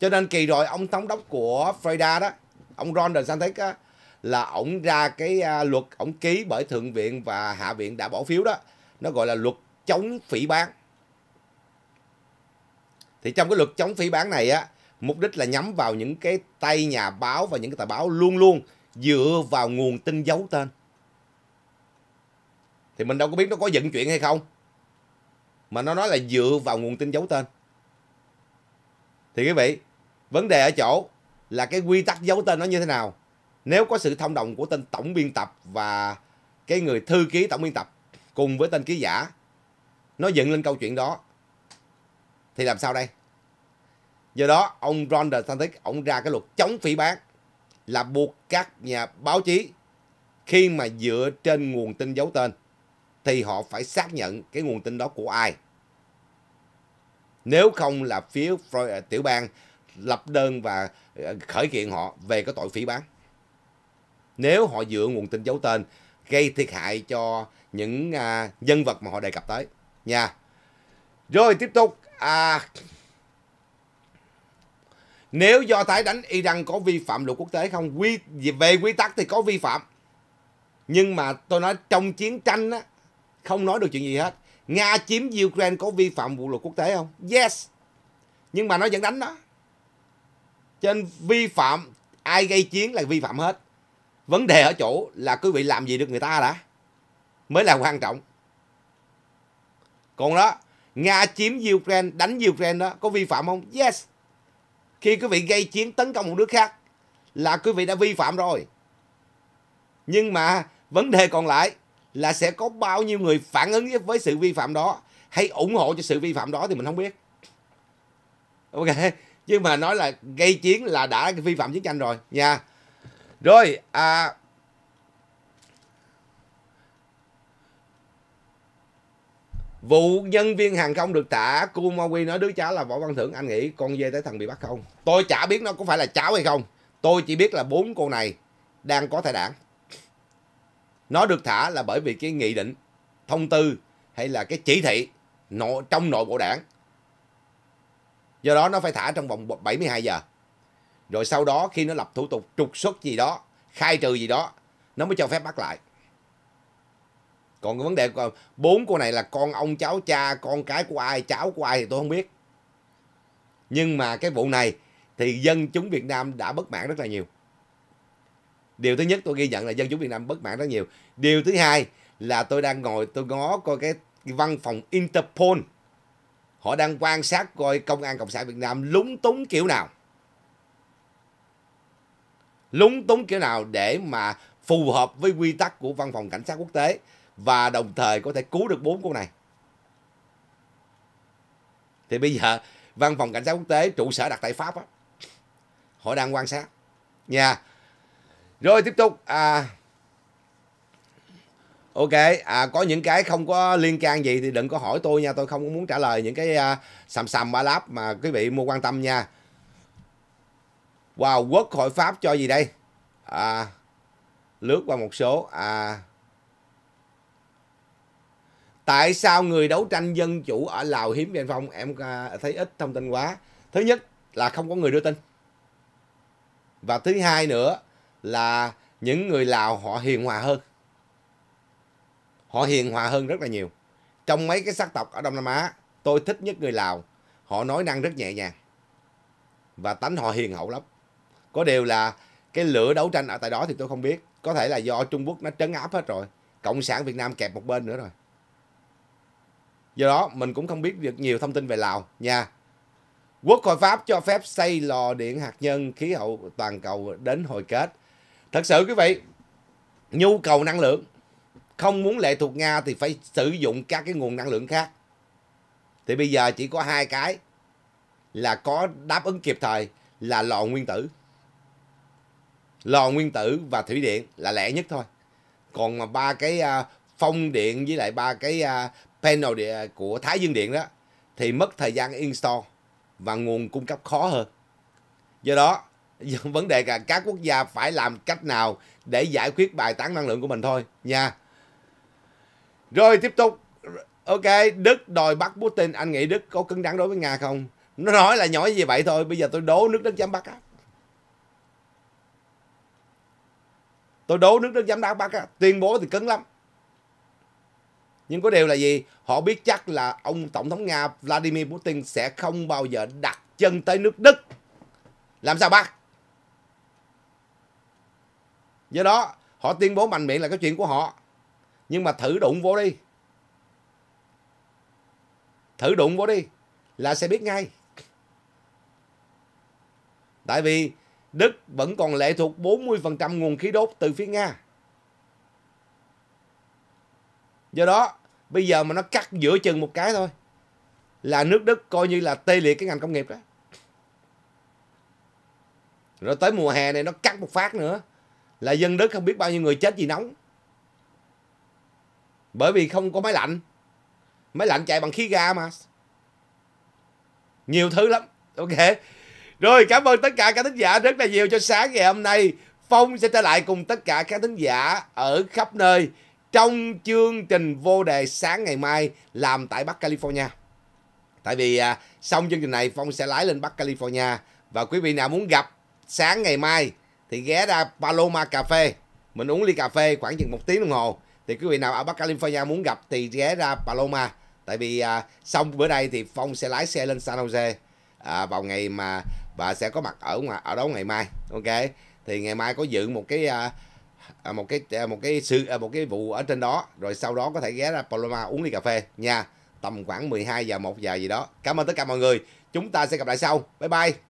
Cho nên kỳ rồi ông thống đốc của Florida đó, ông Ron DeSantis á, là ổng ra cái à, luật ổng ký bởi thượng viện và hạ viện đã bỏ phiếu đó. Nó gọi là luật chống phỉ báng thì trong cái luật chống phỉ bán này á mục đích là nhắm vào những cái tay nhà báo và những cái tờ báo luôn luôn dựa vào nguồn tin giấu tên thì mình đâu có biết nó có dựng chuyện hay không mà nó nói là dựa vào nguồn tin giấu tên thì quý vị vấn đề ở chỗ là cái quy tắc giấu tên nó như thế nào nếu có sự thông đồng của tên tổng biên tập và cái người thư ký tổng biên tập cùng với tên ký giả nó dựng lên câu chuyện đó thì làm sao đây do đó ông Ron DeSantis ông ra cái luật chống phỉ bán là buộc các nhà báo chí khi mà dựa trên nguồn tin giấu tên thì họ phải xác nhận cái nguồn tin đó của ai nếu không là phía à, tiểu bang lập đơn và à, khởi kiện họ về cái tội phỉ bán nếu họ dựa nguồn tin giấu tên gây thiệt hại cho những à, nhân vật mà họ đề cập tới nha rồi tiếp tục à, nếu do thái đánh iran có vi phạm luật quốc tế không quy về quy tắc thì có vi phạm nhưng mà tôi nói trong chiến tranh á không nói được chuyện gì hết nga chiếm ukraine có vi phạm vụ luật quốc tế không yes nhưng mà nó vẫn đánh đó Trên vi phạm ai gây chiến là vi phạm hết vấn đề ở chỗ là quý vị làm gì được người ta đã mới là quan trọng còn đó Nga chiếm Ukraine, đánh Ukraine đó, có vi phạm không? Yes. Khi quý vị gây chiến tấn công một nước khác là quý vị đã vi phạm rồi. Nhưng mà vấn đề còn lại là sẽ có bao nhiêu người phản ứng với sự vi phạm đó hay ủng hộ cho sự vi phạm đó thì mình không biết. Ok, nhưng mà nói là gây chiến là đã vi phạm chiến tranh rồi nha. Rồi, à, Vụ nhân viên hàng không được thả, Kumawi nói đứa cháu là Võ Văn Thưởng, anh nghĩ con dê tới thằng bị bắt không? Tôi chả biết nó có phải là cháu hay không. Tôi chỉ biết là bốn cô này đang có thai đảng. Nó được thả là bởi vì cái nghị định, thông tư hay là cái chỉ thị nội, trong nội bộ đảng. Do đó nó phải thả trong vòng 72 giờ. Rồi sau đó khi nó lập thủ tục trục xuất gì đó, khai trừ gì đó, nó mới cho phép bắt lại còn cái vấn đề bốn cô này là con ông cháu cha con cái của ai cháu của ai thì tôi không biết nhưng mà cái vụ này thì dân chúng Việt Nam đã bất mãn rất là nhiều điều thứ nhất tôi ghi nhận là dân chúng Việt Nam bất mãn rất nhiều điều thứ hai là tôi đang ngồi tôi ngó coi cái văn phòng Interpol họ đang quan sát coi công an cộng sản Việt Nam lúng túng kiểu nào lúng túng kiểu nào để mà phù hợp với quy tắc của văn phòng cảnh sát quốc tế và đồng thời có thể cứu được bốn con này thì bây giờ văn phòng cảnh sát quốc tế trụ sở đặt tại pháp á họ đang quan sát nha rồi tiếp tục à, ok à, có những cái không có liên can gì thì đừng có hỏi tôi nha tôi không muốn trả lời những cái à, sầm sầm ba láp mà quý vị mua quan tâm nha wow quốc hội pháp cho gì đây à, lướt qua một số à, tại sao người đấu tranh dân chủ ở Lào hiếm Văn Phong em à, thấy ít thông tin quá thứ nhất là không có người đưa tin và thứ hai nữa là những người Lào họ hiền hòa hơn họ hiền hòa hơn rất là nhiều trong mấy cái sắc tộc ở Đông Nam Á tôi thích nhất người Lào họ nói năng rất nhẹ nhàng và tánh họ hiền hậu lắm có điều là cái lửa đấu tranh ở tại đó thì tôi không biết có thể là do Trung Quốc nó trấn áp hết rồi cộng sản Việt Nam kẹp một bên nữa rồi Do đó mình cũng không biết được nhiều thông tin về Lào nha. Quốc hội Pháp cho phép xây lò điện hạt nhân khí hậu toàn cầu đến hồi kết. Thật sự quý vị, nhu cầu năng lượng không muốn lệ thuộc Nga thì phải sử dụng các cái nguồn năng lượng khác. Thì bây giờ chỉ có hai cái là có đáp ứng kịp thời là lò nguyên tử. Lò nguyên tử và thủy điện là lẻ nhất thôi. Còn mà ba cái à, phong điện với lại ba cái à, panel địa của Thái Dương Điện đó thì mất thời gian install và nguồn cung cấp khó hơn. Do đó, vấn đề là các quốc gia phải làm cách nào để giải quyết bài toán năng lượng của mình thôi nha. Rồi tiếp tục. Ok, Đức đòi bắt Putin. Anh nghĩ Đức có cứng rắn đối với Nga không? Nó nói là nhỏ như vậy thôi. Bây giờ tôi đố nước Đức dám bắt á. Tôi đố nước Đức dám bắt á. Tuyên bố thì cứng lắm nhưng có điều là gì họ biết chắc là ông tổng thống nga vladimir putin sẽ không bao giờ đặt chân tới nước đức làm sao bác do đó họ tuyên bố mạnh miệng là cái chuyện của họ nhưng mà thử đụng vô đi thử đụng vô đi là sẽ biết ngay tại vì Đức vẫn còn lệ thuộc 40% nguồn khí đốt từ phía Nga. Do đó, bây giờ mà nó cắt giữa chừng một cái thôi là nước Đức coi như là tê liệt cái ngành công nghiệp đó rồi tới mùa hè này nó cắt một phát nữa là dân Đức không biết bao nhiêu người chết vì nóng bởi vì không có máy lạnh máy lạnh chạy bằng khí ga mà nhiều thứ lắm ok rồi cảm ơn tất cả các thính giả rất là nhiều cho sáng ngày hôm nay phong sẽ trở lại cùng tất cả các thính giả ở khắp nơi trong chương trình vô đề sáng ngày mai làm tại Bắc California. Tại vì à, xong chương trình này Phong sẽ lái lên Bắc California và quý vị nào muốn gặp sáng ngày mai thì ghé ra Paloma Cà Phê. Mình uống ly cà phê khoảng chừng một tiếng đồng hồ. Thì quý vị nào ở Bắc California muốn gặp thì ghé ra Paloma. Tại vì à, xong bữa đây thì Phong sẽ lái xe lên San Jose à, vào ngày mà và sẽ có mặt ở ngoài ở đó ngày mai. Ok. Thì ngày mai có dự một cái à, À, một cái à, một cái sự à, một cái vụ ở trên đó rồi sau đó có thể ghé ra Paloma uống ly cà phê nha tầm khoảng 12 giờ 1 giờ gì đó cảm ơn tất cả mọi người chúng ta sẽ gặp lại sau bye bye